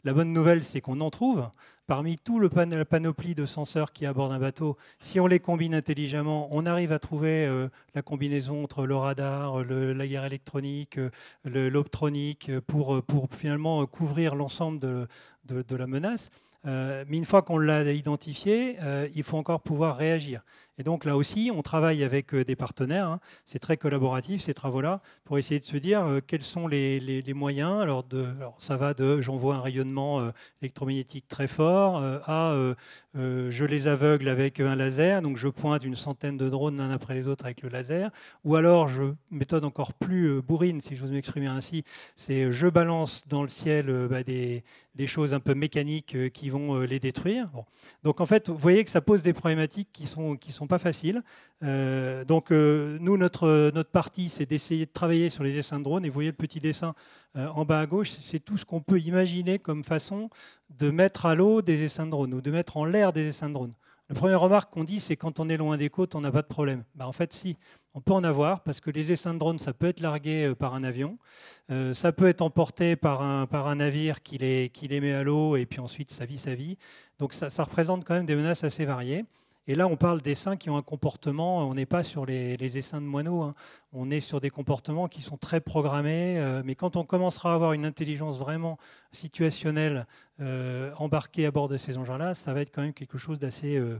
B: la bonne nouvelle, c'est qu'on en trouve. Parmi tout le panoplie de senseurs qui abordent un bateau, si on les combine intelligemment, on arrive à trouver euh, la combinaison entre le radar, la guerre électronique, euh, l'optronique, euh, pour, finalement couvrir l'ensemble de, la menace. mais une fois qu'on l'a identifié, il faut encore pouvoir réagir. Et donc là aussi, on travaille avec euh, des partenaires, hein. c'est très collaboratif ces travaux-là, pour essayer de se dire euh, quels sont les, moyens. Alors, ça va de j'envoie un rayonnement euh, électromagnétique très fort à je les aveugle avec un laser, donc je pointe une centaine de drones l'un après les autres avec le laser, ou alors je méthode encore plus bourrine, si je vous m'exprimer ainsi, c'est je balance dans le ciel bah, des, choses un peu mécaniques qui vont les détruire. Donc en fait, vous voyez que ça pose des problématiques qui sont pas faciles. Euh, donc euh, nous, notre, notre partie, c'est d'essayer de travailler sur les dessins de drones. Et vous voyez le petit dessin euh, en bas à gauche, c'est tout ce qu'on peut imaginer comme façon de mettre à l'eau des dessins de drones ou de mettre en l'air des dessins de drones. La première remarque qu'on dit, c'est quand on est loin des côtes, on n'a pas de problème. Bah, en fait, si, on peut en avoir, parce que les dessins de drones, ça peut être largué par un avion, ça peut être emporté par un, par un navire qui les, qui les met à l'eau, et puis ensuite, ça vit sa vie. Donc ça représente quand même des menaces assez variées. Et là, on parle d'essaims qui ont un comportement, on n'est pas sur les, essaims de moineaux, hein. on est sur des comportements qui sont très programmés, euh, mais quand on commencera à avoir une intelligence vraiment situationnelle euh, embarquée à bord de ces engins-là, ça va être quand même quelque chose d'assez euh,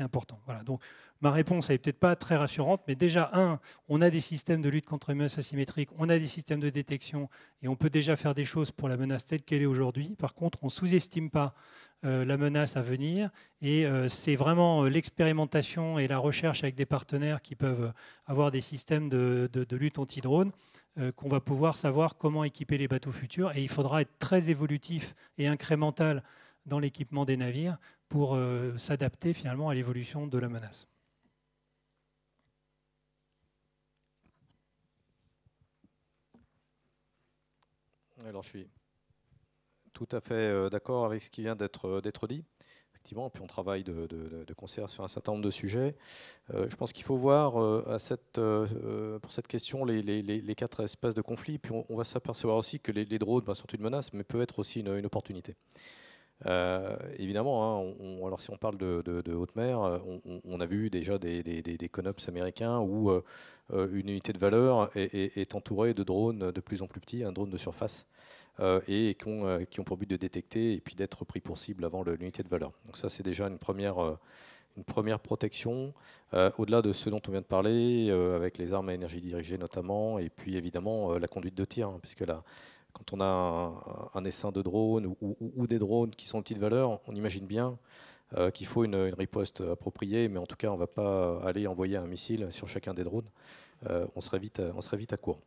B: important. Voilà, donc ma réponse n'est peut-être pas très rassurante, mais déjà, un, on a des systèmes de lutte contre les menaces asymétriques, on a des systèmes de détection, et on peut déjà faire des choses pour la menace telle qu'elle est aujourd'hui. Par contre, on ne sous-estime pas euh, la menace à venir. Et euh, c'est vraiment euh, l'expérimentation et la recherche avec des partenaires qui peuvent avoir des systèmes de, lutte anti-drone qu'on va pouvoir savoir comment équiper les bateaux futurs. Et il faudra être très évolutif et incrémental dans l'équipement des navires pour s'adapter finalement à l'évolution de la
C: menace. Alors je suis tout à fait euh, d'accord avec ce qui vient d'être euh, dit. Effectivement, puis on travaille de, concert sur un certain nombre de sujets. Euh, je pense qu'il faut voir pour cette question les, quatre espaces de conflit. Puis on, va s'apercevoir aussi que les, drones ben, sont une menace, mais peuvent être aussi une opportunité. Euh, évidemment, hein, alors si on parle de, haute mer, euh, on, a vu déjà des, conops américains où euh, une unité de valeur est, entourée de drones de plus en plus petits, un drone de surface, et qui ont, pour but de détecter et puis d'être pris pour cible avant l'unité de valeur. Donc ça, c'est déjà une première une première protection, au-delà de ce dont on vient de parler, avec les armes à énergie dirigée notamment, et puis évidemment la conduite de tir, hein, puisque la, quand on a un, essaim de drones ou, des drones qui sont de petite valeur, on imagine bien euh, qu'il faut une, riposte appropriée, mais en tout cas, on ne va pas aller envoyer un missile sur chacun des drones. Euh, on, serait vite, à court.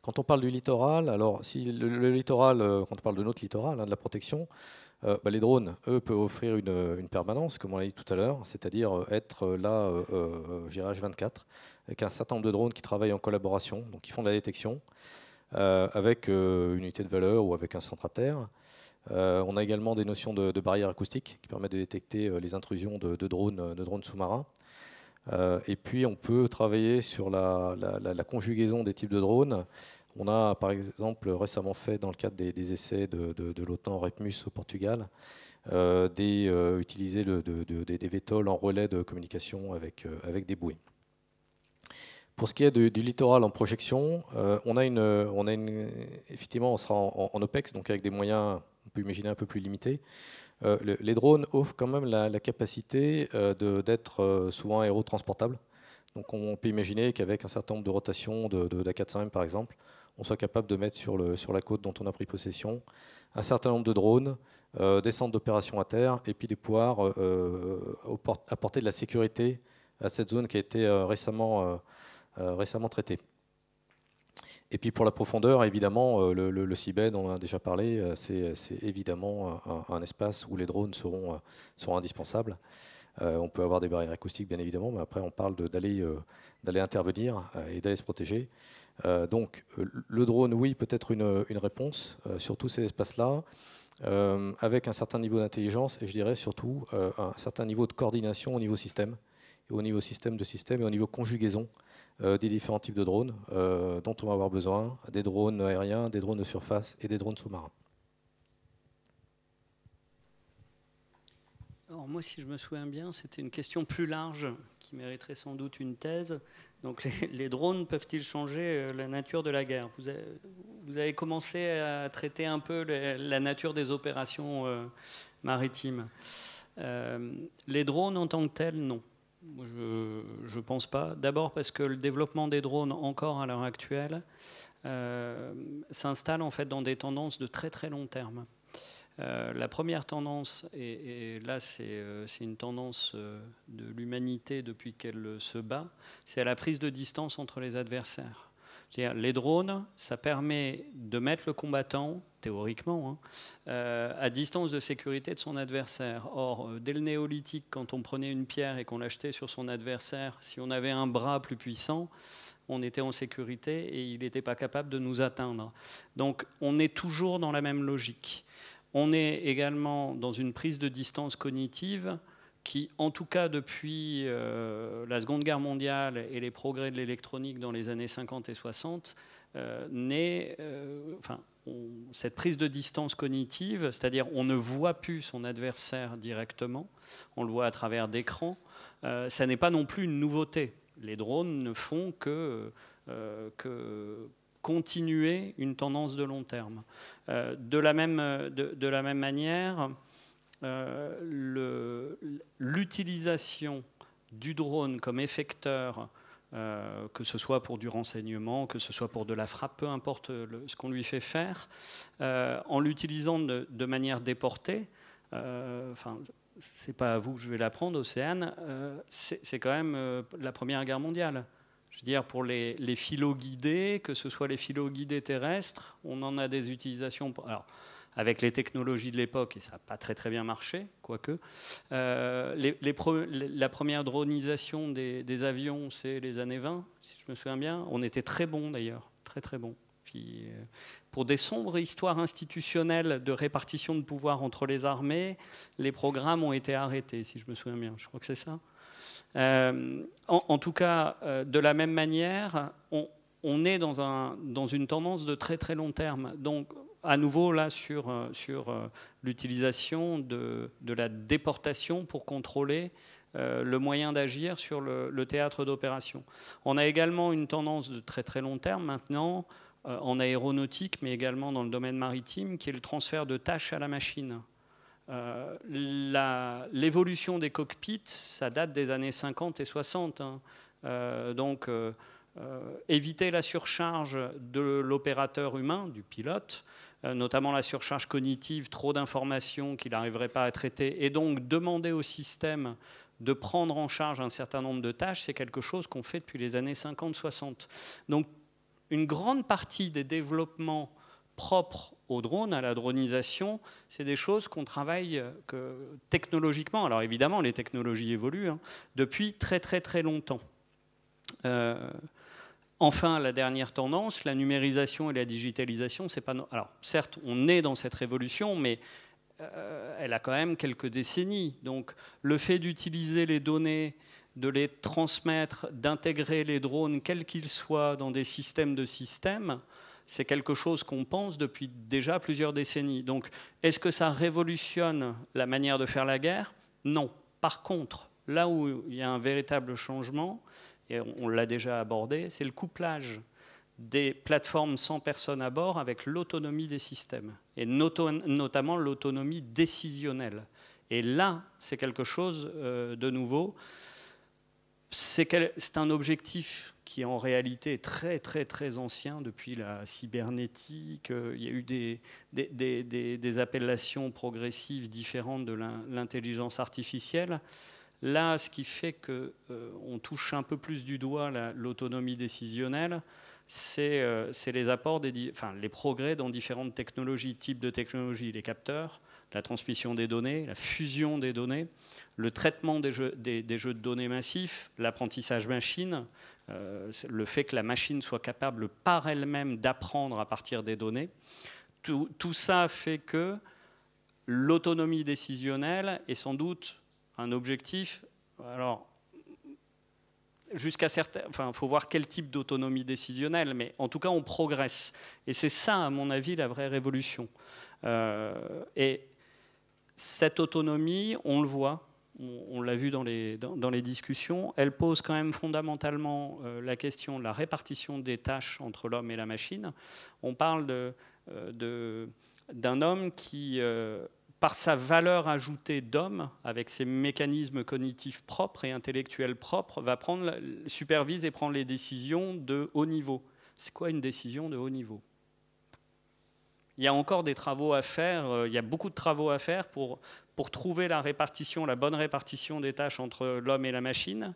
C: Quand on parle du littoral, alors si le, littoral, euh, quand on parle de notre littoral, hein, de la protection, bah, les drones, eux, peuvent offrir une, permanence, comme on l'a dit tout à l'heure, c'est-à-dire être là, dirais H24, avec un certain nombre de drones qui travaillent en collaboration, donc qui font de la détection. Euh, avec euh, une unité de valeur ou avec un centre à terre. Euh, on a également des notions de, barrière barrières acoustiques qui permettent de détecter les intrusions de, drones, de drones sous-marins. et puis on peut travailler sur la, conjugaison des types de drones. On a par exemple récemment fait dans le cadre des, essais de, l'OTAN REPMUS au Portugal, des, utiliser des, des en relais de communication avec des bouées. Pour ce qui est du, littoral en projection, euh, on a une, on a effectivement, on sera en, OPEX, donc avec des moyens, on peut imaginer un peu plus limités. Euh, les drones offrent quand même la, capacité euh, d'être souvent aérotransportables. Donc on peut imaginer qu'avec un certain nombre de rotations de, 400 m par exemple, on soit capable de mettre sur, le, sur la côte dont on a pris possession un certain nombre de drones, des centres d'opération à terre, et puis de pouvoir apporter de la sécurité à cette zone qui a été récemment euh, récemment traité. Et puis pour la profondeur, évidemment, euh, le, le, le CIBED, on en a déjà parlé, euh, c'est évidemment un, espace où les drones seront, indispensables. on peut avoir des barrières acoustiques, bien évidemment, mais après, on parle d'aller intervenir et d'aller se protéger. donc, le drone, oui, peut être une, une réponse sur tous ces espaces-là, avec un certain niveau d'intelligence et je dirais surtout un certain niveau de coordination au niveau système, et au niveau système de système et au niveau conjugaison euh, des différents types de drones euh, dont on va avoir besoin, des drones aériens, des drones de surface et des drones sous-marins.
D: Alors moi, si je me souviens bien, c'était une question plus large qui mériterait sans doute une thèse. Donc les, drones peuvent-ils changer euh, la nature de la guerre vous avez, vous avez, commencé à traiter un peu la nature des opérations maritimes. les drones en tant que tels, non je ne pense pas. D'abord parce que le développement des drones, encore à l'heure actuelle, euh, s'installe en fait dans des tendances de très très long terme. Euh, la première tendance, et, là euh, c'est une tendance de l'humanité depuis qu'elle se bat, c'est la prise de distance entre les adversaires les drones, ça permet de mettre le combattant, théoriquement, hein, euh, à distance de sécurité de son adversaire. Or, euh, dès le néolithique, quand on prenait une pierre et qu'on l'achetait sur son adversaire, si on avait un bras plus puissant, on était en sécurité et il n'était pas capable de nous atteindre. Donc, on est toujours dans la même logique. On est également dans une prise de distance cognitive qui, en tout cas depuis euh, la Seconde Guerre mondiale et les progrès de l'électronique dans les années 50 et 60, euh, euh, enfin, cette prise de distance cognitive, c'est-à-dire on ne voit plus son adversaire directement, on le voit à travers d'écrans, ça n'est pas non plus une nouveauté. Les drones ne font que, continuer une tendance de long terme. de la même manière, euh, l'utilisation du drone comme effecteur euh, que ce soit pour du renseignement, que ce soit pour de la frappe, peu importe ce qu'on lui fait faire, euh, en l'utilisant de, manière déportée, enfin, c'est pas à vous que je vais l'apprendre, Océane, c'est quand même la Première Guerre mondiale. Je veux dire, pour les, les philo guidés, que ce soit les philo guidés terrestres, on en a des utilisations. alors, avec les technologies de l'époque, et ça n'a pas très très bien marché, quoique. Euh, les, la première dronisation des, avions, c'est les années 20, si je me souviens bien. On était très bon, d'ailleurs, très très bon. Puis, euh, pour des sombres histoires institutionnelles de répartition de pouvoir entre les armées, les programmes ont été arrêtés, si je me souviens bien. Je crois que c'est ça. Euh, en, tout cas, de la même manière, on, est dans, un, dans, une tendance de très très long terme. Donc, à nouveau là sur, euh, euh, l'utilisation de, de, la déportation pour contrôler euh, le moyen d'agir sur le, théâtre d'opération. On a également une tendance de très très long terme maintenant en aéronautique, mais également dans le domaine maritime, qui est le transfert de tâches à la machine. L'évolution des cockpits, ça date des années 50 et 60. Hein. donc éviter la surcharge de l'opérateur humain, du pilote, euh, notamment la surcharge cognitive, trop d'informations qu'il n'arriverait pas à traiter, et donc demander au système de prendre en charge un certain nombre de tâches, c'est quelque chose qu'on fait depuis les années 50-60. Donc une grande partie des développements propres aux drones, à la dronisation, c'est des choses qu'on travaille euh, technologiquement. Alors évidemment, les technologies évoluent hein, depuis très très très longtemps. Euh, Enfin, la dernière tendance, la numérisation et la digitalisation, c'est pas. Alors, certes, on est dans cette révolution, mais euh, elle a quand même quelques décennies. Donc, le fait d'utiliser les données, de les transmettre, d'intégrer les drones, quels qu'ils soient, dans des systèmes de systèmes, c'est quelque chose qu'on pense depuis déjà plusieurs décennies. Donc, est-ce que ça révolutionne la manière de faire la guerre Non. Par contre, là où il y a un véritable changement, et on, l'a déjà abordé, c'est le couplage des plateformes sans personne à bord avec l'autonomie des systèmes, et notamment l'autonomie décisionnelle. Et là, c'est quelque chose euh, de nouveau. C'est un objectif qui est en réalité très très très ancien depuis la cybernétique. Il y a eu des appellations progressives différentes de l'intelligence artificielle. Là, ce qui fait qu'on euh, touche un peu plus du doigt l'autonomie décisionnelle, c'est euh, les apports, enfin, les progrès dans différentes technologies, types de technologies, les capteurs, la transmission des données, la fusion des données, le traitement des jeux, de données massifs, l'apprentissage machine, euh, le fait que la machine soit capable par elle-même d'apprendre à partir des données. tout ça fait que l'autonomie décisionnelle est sans doute un objectif. Alors, jusqu'à certains, enfin, il faut voir quel type d'autonomie décisionnelle, mais en tout cas, on progresse. Et c'est ça, à mon avis, la vraie révolution. Euh, et cette autonomie, on le voit, on, l'a vu dans les, dans, les discussions, elle pose quand même fondamentalement euh, la question de la répartition des tâches entre l'homme et la machine. On parle de, euh, d'un homme qui par sa valeur ajoutée d'homme, avec ses mécanismes cognitifs propres et intellectuels propres, va prendre, supervise et prendre les décisions de haut niveau. C'est quoi une décision de haut niveau Il y a encore des travaux à faire, euh, il y a beaucoup de travaux à faire pour, pour trouver la répartition, la bonne répartition des tâches entre l'homme et la machine,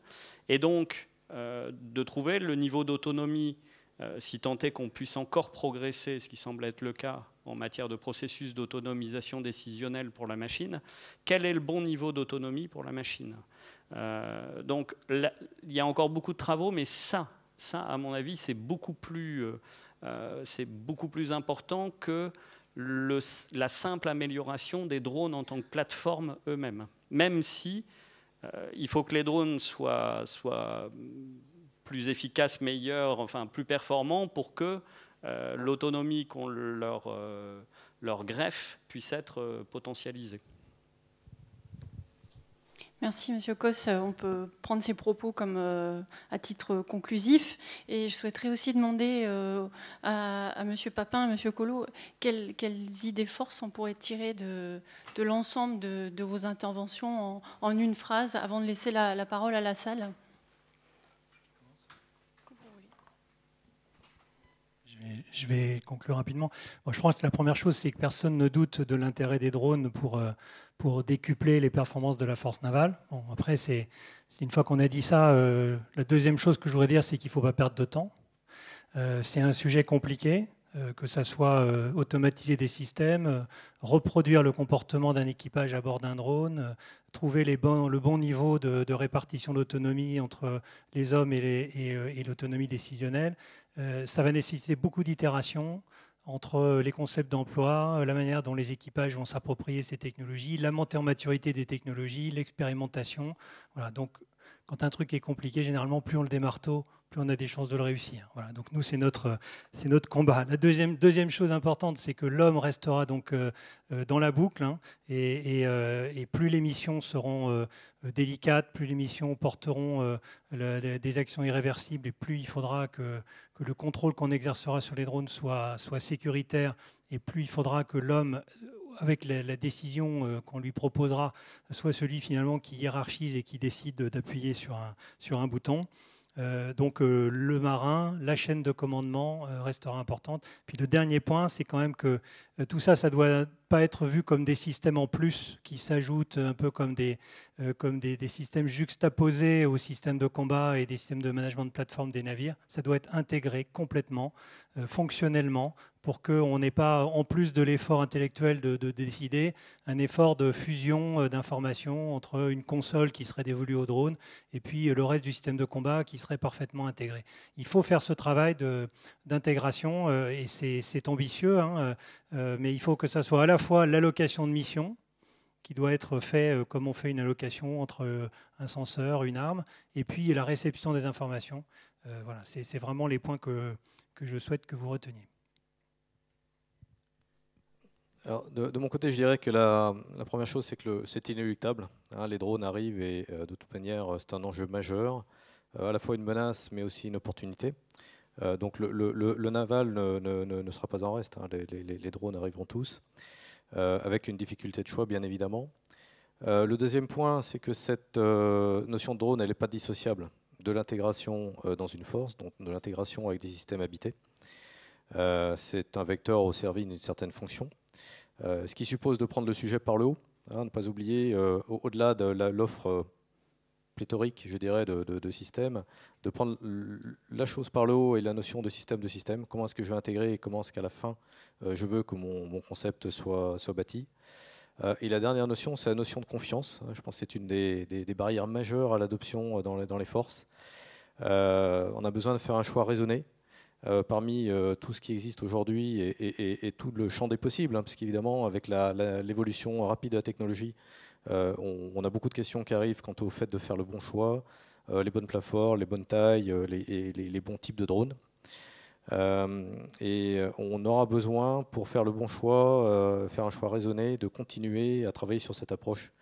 D: et donc euh, de trouver le niveau d'autonomie, euh, si tant est qu'on puisse encore progresser, ce qui semble être le cas, en matière de processus d'autonomisation décisionnelle pour la machine, quel est le bon niveau d'autonomie pour la machine euh, Donc il y a encore beaucoup de travaux, mais ça, ça à mon avis, c'est beaucoup, plus, euh, euh, c'est beaucoup plus important que la simple amélioration des drones en tant que plateforme eux-mêmes. Même si il faut que les drones soient, soient plus efficaces, meilleurs, enfin plus performants pour que euh, l'autonomie qu'on leur, euh, leur greffe puisse être euh, potentialisée.
A: Merci, Monsieur Cos. On peut prendre ces propos comme à titre conclusif. Et je souhaiterais aussi demander à, à, Monsieur Papin, à Monsieur Collot, quelles, idées forces on pourrait tirer de, l'ensemble de, vos interventions en, une phrase avant de laisser la parole à la salle.
B: je vais conclure rapidement. je pense que la première chose, c'est que personne ne doute de l'intérêt des drones pour, euh, décupler les performances de la force navale. Bon, après, c'est une fois qu'on a dit ça, euh, la deuxième chose que je voudrais dire, c'est qu'il ne faut pas perdre de temps. Euh, c'est un sujet compliqué. Euh, que ça soit euh, automatiser des systèmes, euh, reproduire le comportement d'un équipage à bord d'un drone, trouver le bon niveau de, répartition d'autonomie entre les hommes et l'autonomie décisionnelle. ça va nécessiter beaucoup d'itérations entre les concepts d'emploi, la manière dont les équipages vont s'approprier ces technologies, la montée en maturité des technologies, l'expérimentation. donc quand un truc est compliqué, généralement, plus on le démarre tôt, plus on a des chances de le réussir. donc nous, c'est notre, combat. La deuxième, chose importante, c'est que l'homme restera donc euh, euh, dans la boucle, hein, euh, et, plus les missions seront délicates, plus les missions porteront des actions irréversibles, et plus il faudra que, le contrôle qu'on exercera sur les drones soit, sécuritaire, et plus il faudra que l'homme avec la, décision qu'on lui proposera, soit celui finalement qui hiérarchise et qui décide d'appuyer sur un bouton. Euh, donc euh, le marin, la chaîne de commandement euh, restera importante. Puis le dernier point, c'est quand même que tout ça, ça doit pas être vu comme des systèmes en plus qui s'ajoutent un peu comme, des, euh, comme des, systèmes juxtaposés aux systèmes de combat et des systèmes de management de plateforme des navires. Ça doit être intégré complètement, euh, fonctionnellement, pour qu'on n'ait pas, en plus de l'effort intellectuel de, décider, un effort de fusion euh, d'informations entre une console qui serait dévolue au drone et puis le reste du système de combat qui serait parfaitement intégré. Il faut faire ce travail d'intégration et c'est ambitieux. Hein, euh, mais il faut que ça soit à la fois l'allocation de mission, qui doit être faite euh, comme on fait une allocation entre euh, un senseur, une arme, et puis la réception des informations. voilà, c'est vraiment les points que, je souhaite que vous reteniez.
C: de, mon côté, je dirais que la, première chose, c'est que c'est inéluctable. Hein, les drones arrivent et de toute manière, c'est un enjeu majeur, à la fois une menace, mais aussi une opportunité. Euh, donc le, naval ne, sera pas en reste, hein. les, drones arriveront tous, euh, avec une difficulté de choix bien évidemment. Euh, le deuxième point, c'est que cette notion de drone, elle n'est pas dissociable de l'intégration dans une force, donc de l'intégration avec des systèmes habités. c'est un vecteur au service d'une certaine fonction, ce qui suppose de prendre le sujet par le haut, hein, ne pas oublier, au-delà de l'offre pléthorique, je dirais, de, de, de systèmes, de prendre la chose par le haut et la notion de système de système, comment est-ce que je vais intégrer et comment est-ce qu'à la fin, euh, je veux que mon, concept soit, soit bâti. Euh, et la dernière notion, c'est la notion de confiance. Je pense que c'est une des, des, barrières majeures à l'adoption euh, dans les, dans les forces. on a besoin de faire un choix raisonné. parmi tout ce qui existe aujourd'hui et, tout le champ des possibles, hein, parce qu'évidemment, avec l'évolution rapide de la technologie, euh, on, a beaucoup de questions qui arrivent quant au fait de faire le bon choix, euh, les bonnes plateformes, les bonnes tailles, euh, les, bons types de drones. et on aura besoin, pour faire le bon choix, faire un choix raisonné, de continuer à travailler sur cette approche.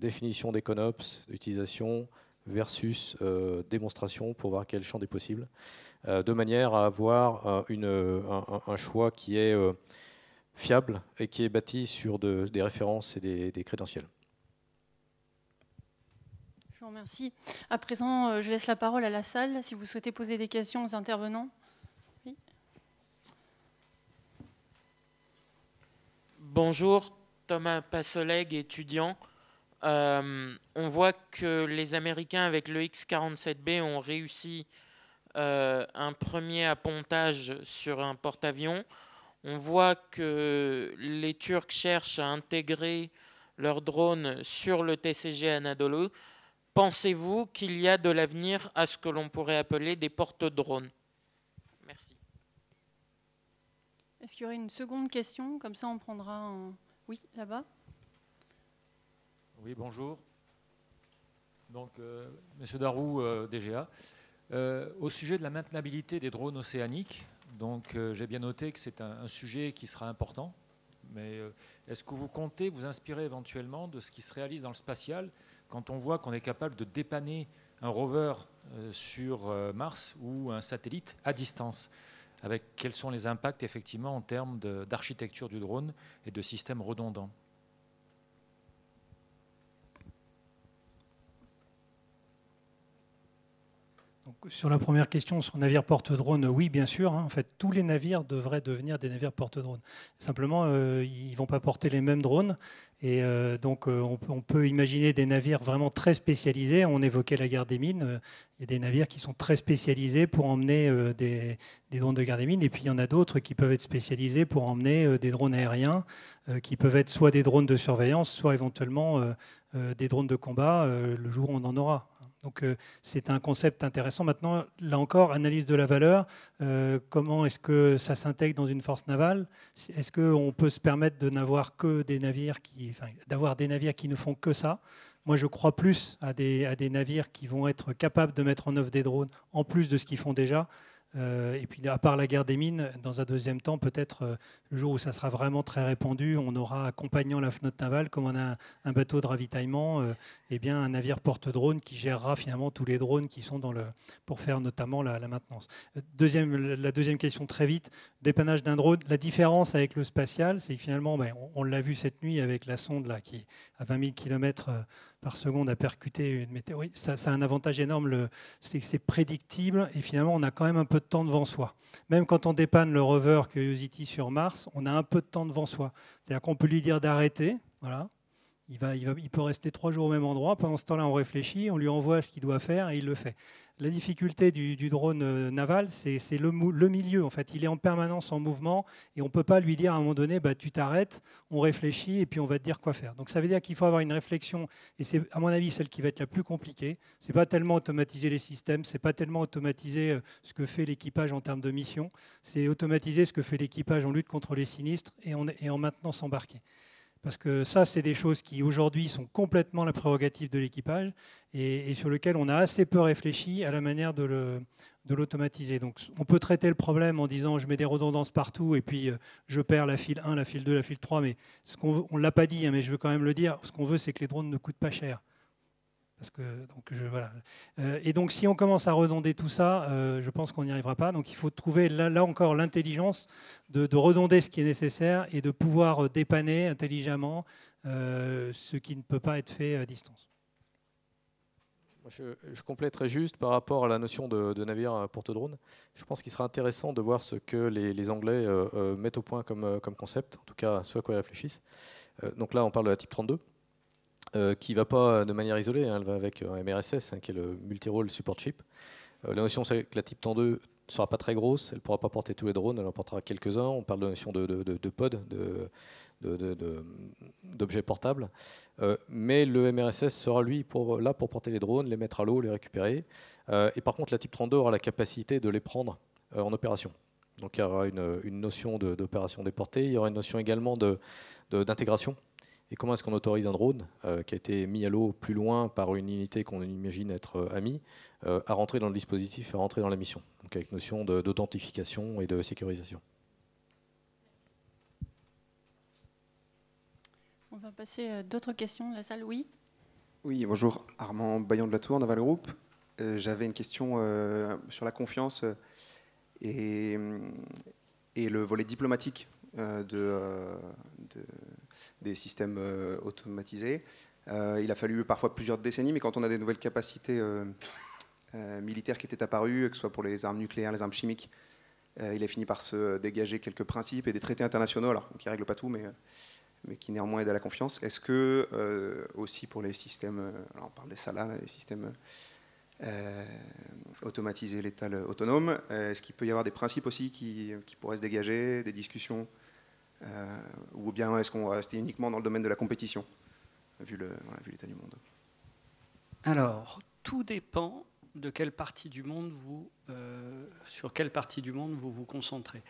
C: définition des CONOPS, utilisation, versus démonstration pour voir quel champ des possible. de manière à avoir un, choix qui est fiable et qui est bâti sur des références et des, des crédentiels.
A: Je vous remercie. À présent, euh, je laisse la parole à la salle si vous souhaitez poser des questions aux intervenants.
D: Bonjour, Thomas Passoleg, étudiant. Euh, on voit que les Américains avec le X-47B ont réussi euh, un premier appontage sur un porte-avions. On voit que les Turcs cherchent à intégrer leurs drones sur le TCG Anadolu. Pensez-vous qu'il y a de l'avenir à ce que l'on pourrait appeler des porte-drones Merci.
A: Est-ce qu'il y aurait une seconde question Comme ça, on prendra un... Oui, là-bas.
B: Oui, bonjour. Donc, Monsieur Darou, euh, DGA. Euh, au sujet de la maintenabilité des drones océaniques, donc euh, j'ai bien noté que c'est un, sujet qui sera important, mais euh, est-ce que vous comptez vous inspirer éventuellement de ce qui se réalise dans le spatial quand on voit qu'on est capable de dépanner un rover euh, sur Mars ou un satellite à distance avec quels sont les impacts effectivement en termes d'architecture du drone et de systèmes redondants sur la première question, sur navires porte drones oui, bien sûr. Hein. en fait, tous les navires devraient devenir des navires porte drones Simplement, euh, ils ne vont pas porter les mêmes drones. Et euh, donc, euh, on, peut imaginer des navires vraiment très spécialisés. On évoquait la guerre des mines. Il y a des navires qui sont très spécialisés pour emmener des, des, drones de guerre des mines. Et puis, il y en a d'autres qui peuvent être spécialisés pour emmener des drones aériens, qui peuvent être soit des drones de surveillance, soit éventuellement des drones de combat, le jour où on en aura. Donc euh, c'est un concept intéressant. Maintenant, là encore, analyse de la valeur. Euh, comment est-ce que ça s'intègre dans une force navale Est-ce qu'on peut se permettre de n'avoir que des navires qui, d'avoir des navires qui ne font que ça moi, je crois plus à à des navires qui vont être capables de mettre en œuvre des drones en plus de ce qu'ils font déjà, euh, et puis, à part la guerre des mines, dans un deuxième temps, peut-être euh, le jour où ça sera vraiment très répandu, on aura, accompagnant la flotte navale, comme on a un bateau de ravitaillement, et euh, eh bien, un navire porte-drone qui gérera finalement tous les drones qui sont dans le, pour faire notamment la, maintenance. Deuxième, la deuxième question, très vite, dépannage d'un drone. La différence avec le spatial, c'est que finalement, ben, on, l'a vu cette nuit avec la sonde là, qui à 20 000 km par seconde à percuter une météorite, ça, ça a un avantage énorme, c'est que c'est prédictible et finalement on a quand même un peu de temps devant soi. Même quand on dépanne le rover Curiosity sur Mars, on a un peu de temps devant soi. C'est-à-dire qu'on peut lui dire d'arrêter, voilà, il, peut rester trois jours au même endroit. Pendant ce temps-là, on réfléchit, on lui envoie ce qu'il doit faire et il le fait. La difficulté du, drone euh, naval, c'est le, milieu. En fait, il est en permanence en mouvement et on ne peut pas lui dire à un moment donné, bah, tu t'arrêtes, on réfléchit et puis on va te dire quoi faire. Donc ça veut dire qu'il faut avoir une réflexion et c'est à mon avis celle qui va être la plus compliquée. C'est pas tellement automatiser les systèmes, c'est pas tellement automatiser euh, ce que fait l'équipage en termes de mission, c'est automatiser ce que fait l'équipage en lutte contre les sinistres et en, et en maintenance embarquée. Parce que ça, c'est des choses qui aujourd'hui sont complètement la prérogative de l'équipage et, sur lequel on a assez peu réfléchi à la manière de l'automatiser. Donc on peut traiter le problème en disant je mets des redondances partout et puis euh, je perds la file 1, la file 2, la file 3, mais ce qu'on ne l'a pas dit, hein, mais je veux quand même le dire, ce qu'on veut c'est que les drones ne coûtent pas cher que, donc, je, euh, et donc, si on commence à redonder tout ça, euh, je pense qu'on n'y arrivera pas. Donc, il faut trouver là, encore l'intelligence de, redonder ce qui est nécessaire et de pouvoir euh, dépanner intelligemment ce qui ne peut pas être fait à distance.
C: Je, je compléterai juste par rapport à la notion de, de navire porte-drone. Je pense qu'il sera intéressant de voir ce que les, Anglais mettent au point comme, comme, concept, en tout cas ce à quoi ils réfléchissent. donc là, on parle de la type 32. Euh, qui ne va pas de manière isolée, hein, elle va avec un euh, hein, MRSS, qui est le Multirole Support Chip. Euh, la notion, c'est que la type 32 ne sera pas très grosse, elle ne pourra pas porter tous les drones, elle en portera quelques-uns. On parle de notion de, pod, d'objets portables. mais le MRSS sera, lui, là pour porter les drones, les mettre à l'eau, les récupérer. et par contre, la type 32 aura la capacité de les prendre en opération. Donc il y aura une, notion d'opération déportée, il y aura une notion également d'intégration. Et comment est-ce qu'on autorise un drone euh, qui a été mis à l'eau plus loin par une unité qu'on imagine être euh, amie euh, à rentrer dans le dispositif, à rentrer dans la mission Donc avec notion d'authentification et de sécurisation.
A: On va passer à d'autres questions de la salle, oui
C: Oui, bonjour, Armand Bayon de la Tour, Naval Group. J'avais une question sur la confiance et, le volet diplomatique de des systèmes euh, automatisés. Euh, il a fallu parfois plusieurs décennies, mais quand on a des nouvelles capacités euh, militaires qui étaient apparues, que ce soit pour les armes nucléaires, les armes chimiques, il a fini par se dégager quelques principes et des traités internationaux, alors qui ne règlent pas tout, mais, qui néanmoins aident à la confiance. Est-ce que, aussi pour les systèmes, on parle des salas, les systèmes automatisés, l'état autonome est-ce qu'il peut y avoir des principes aussi qui pourraient se dégager, des discussions euh, ou bien est-ce qu'on va rester uniquement dans le domaine de la compétition, vu l'état du monde
D: Alors, tout dépend de quelle partie du monde vous, euh, sur quelle partie du monde vous vous concentrez.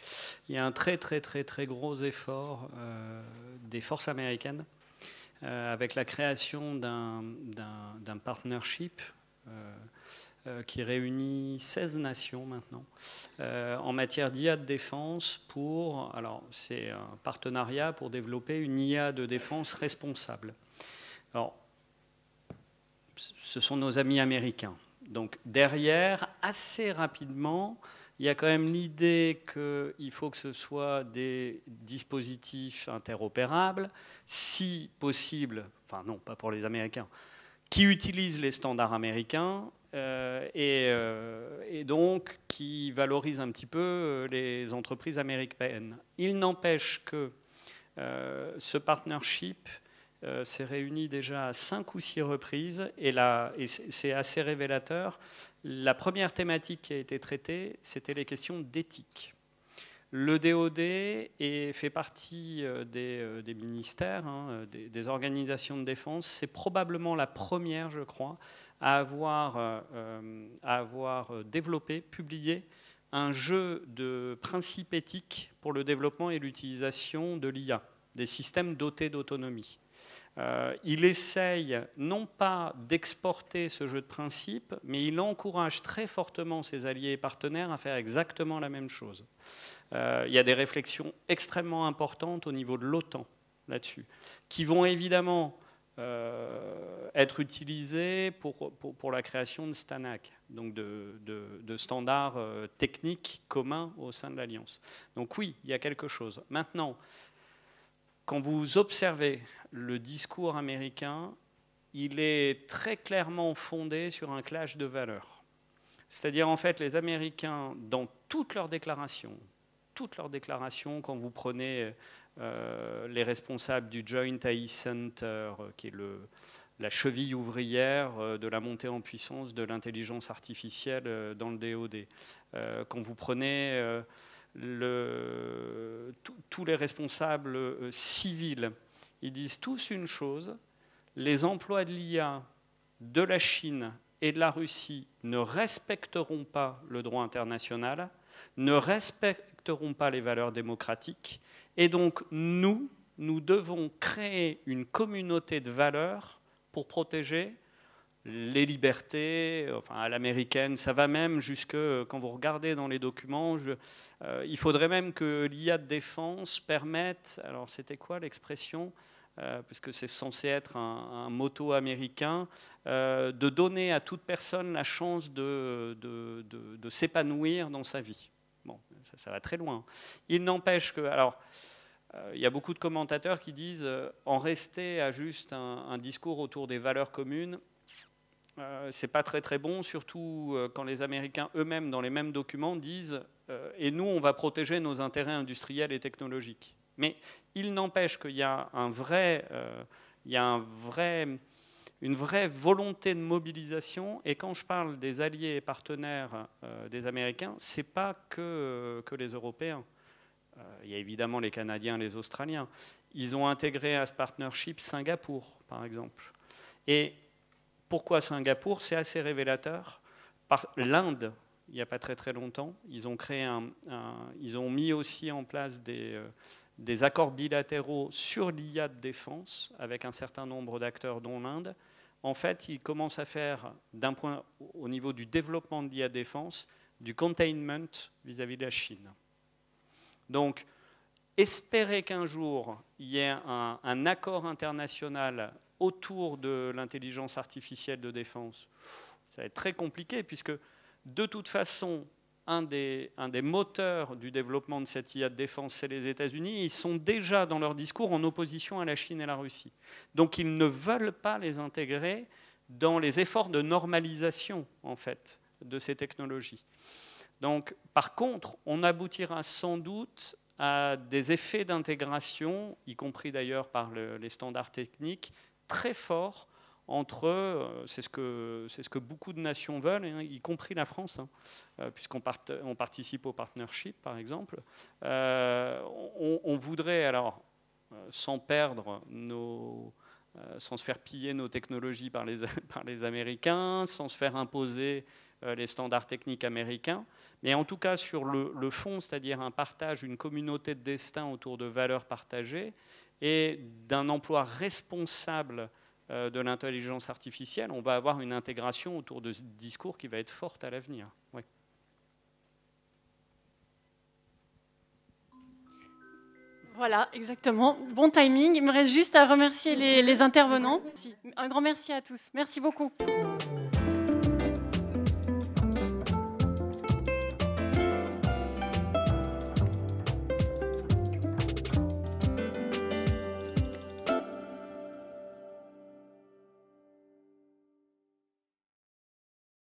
D: Il y a un très très très très gros effort euh, des forces américaines avec la création d'un partnership euh, qui réunit 16 nations maintenant euh, en matière d'IA de défense pour, alors c'est un partenariat pour développer une IA de défense responsable. Alors, ce sont nos amis américains. Donc derrière, assez rapidement, il y a quand même l'idée qu'il faut que ce soit des dispositifs interopérables, si possible, enfin non, pas pour les Américains, qui utilisent les standards américains euh, euh, et, donc qui valorise un petit peu euh, les entreprises américaines. Il n'empêche que ce partnership s'est réuni déjà à cinq ou six reprises et, là, c'est assez révélateur. La première thématique qui a été traitée, c'était les questions d'éthique. Le DOD est, fait partie des, ministères, hein, des, organisations de défense. C'est probablement la première, je crois, à avoir, euh, euh, à avoir euh, développé, publié un jeu de principes éthiques pour le développement et l'utilisation de l'IA, des systèmes dotés d'autonomie. il essaye non pas d'exporter ce jeu de principes, mais il encourage très fortement ses alliés et partenaires à faire exactement la même chose. il y a des réflexions extrêmement importantes au niveau de l'OTAN là-dessus, qui vont évidemment euh, être utilisé pour, pour, la création de Stanac, donc de, de, standards euh, techniques communs au sein de l'Alliance. Donc oui, il y a quelque chose. Maintenant, quand vous observez le discours américain, il est très clairement fondé sur un clash de valeurs. C'est-à-dire, en fait, les Américains, dans toutes leurs déclarations, toutes leurs déclarations, quand vous prenez euh, les responsables du Joint AI Center, euh, qui est le, la cheville ouvrière euh, de la montée en puissance de l'intelligence artificielle dans le DOD. Quand vous prenez tous les responsables civils, ils disent tous une chose, les emplois de l'IA de la Chine et de la Russie ne respecteront pas le droit international, ne respecteront pas les valeurs démocratiques et donc, nous, nous devons créer une communauté de valeurs pour protéger les libertés, enfin à l'américaine, ça va même jusque, quand vous regardez dans les documents, euh, il faudrait même que l'IA de défense permette, alors c'était quoi l'expression euh, puisque c'est censé être un, motto américain, euh, de donner à toute personne la chance de, de s'épanouir dans sa vie ça, va très loin. Il n'empêche que. Alors, euh, il y a beaucoup de commentateurs qui disent euh, en rester à juste un, discours autour des valeurs communes, euh, c'est pas très très bon, surtout euh, quand les Américains eux-mêmes, dans les mêmes documents, disent et nous, on va protéger nos intérêts industriels et technologiques. Mais il n'empêche qu'il a un vrai, il y a un vrai une vraie volonté de mobilisation. Et quand je parle des alliés et partenaires euh, des Américains, ce n'est pas que, euh, que, les Européens. Euh, il y a évidemment les Canadiens, les Australiens. Ils ont intégré à ce partnership Singapour, par exemple. Et pourquoi Singapour C'est assez révélateur. L'Inde, il n'y a pas très très longtemps, ils ont, créé un, ils ont mis aussi en place des, des accords bilatéraux sur l'IA de défense avec un certain nombre d'acteurs, dont l'Inde, en fait, il commence à faire, d'un point au niveau du développement de l'IA défense, du containment vis-à-vis de la Chine. Donc, espérer qu'un jour, il y ait un, un accord international autour de l'intelligence artificielle de défense, ça va être très compliqué, puisque de toute façon, un des, moteurs du développement de cette IA de défense, c'est les États-Unis. Ils sont déjà dans leur discours en opposition à la Chine et la Russie. Donc ils ne veulent pas les intégrer dans les efforts de normalisation, en fait, de ces technologies. par contre, on aboutira sans doute à des effets d'intégration, y compris d'ailleurs par les standards techniques, très forts entre, euh, c'est ce, que, c'est ce que beaucoup de nations veulent, hein, y compris la France, hein, euh, puisqu'on on participe au partnership par exemple. Euh, on, voudrait alors, sans perdre nos, sans se faire piller nos technologies par les, par les Américains, sans se faire imposer les standards techniques américains, mais en tout cas sur le, le fond, c'est-à-dire un partage, une communauté de destin autour de valeurs partagées et d'un emploi responsable euh, de l'intelligence artificielle, on va avoir une intégration autour de ce discours qui va être forte à l'avenir.
A: Voilà, exactement. Bon timing. Il me reste juste à remercier les intervenants. Un grand merci à tous. Merci beaucoup.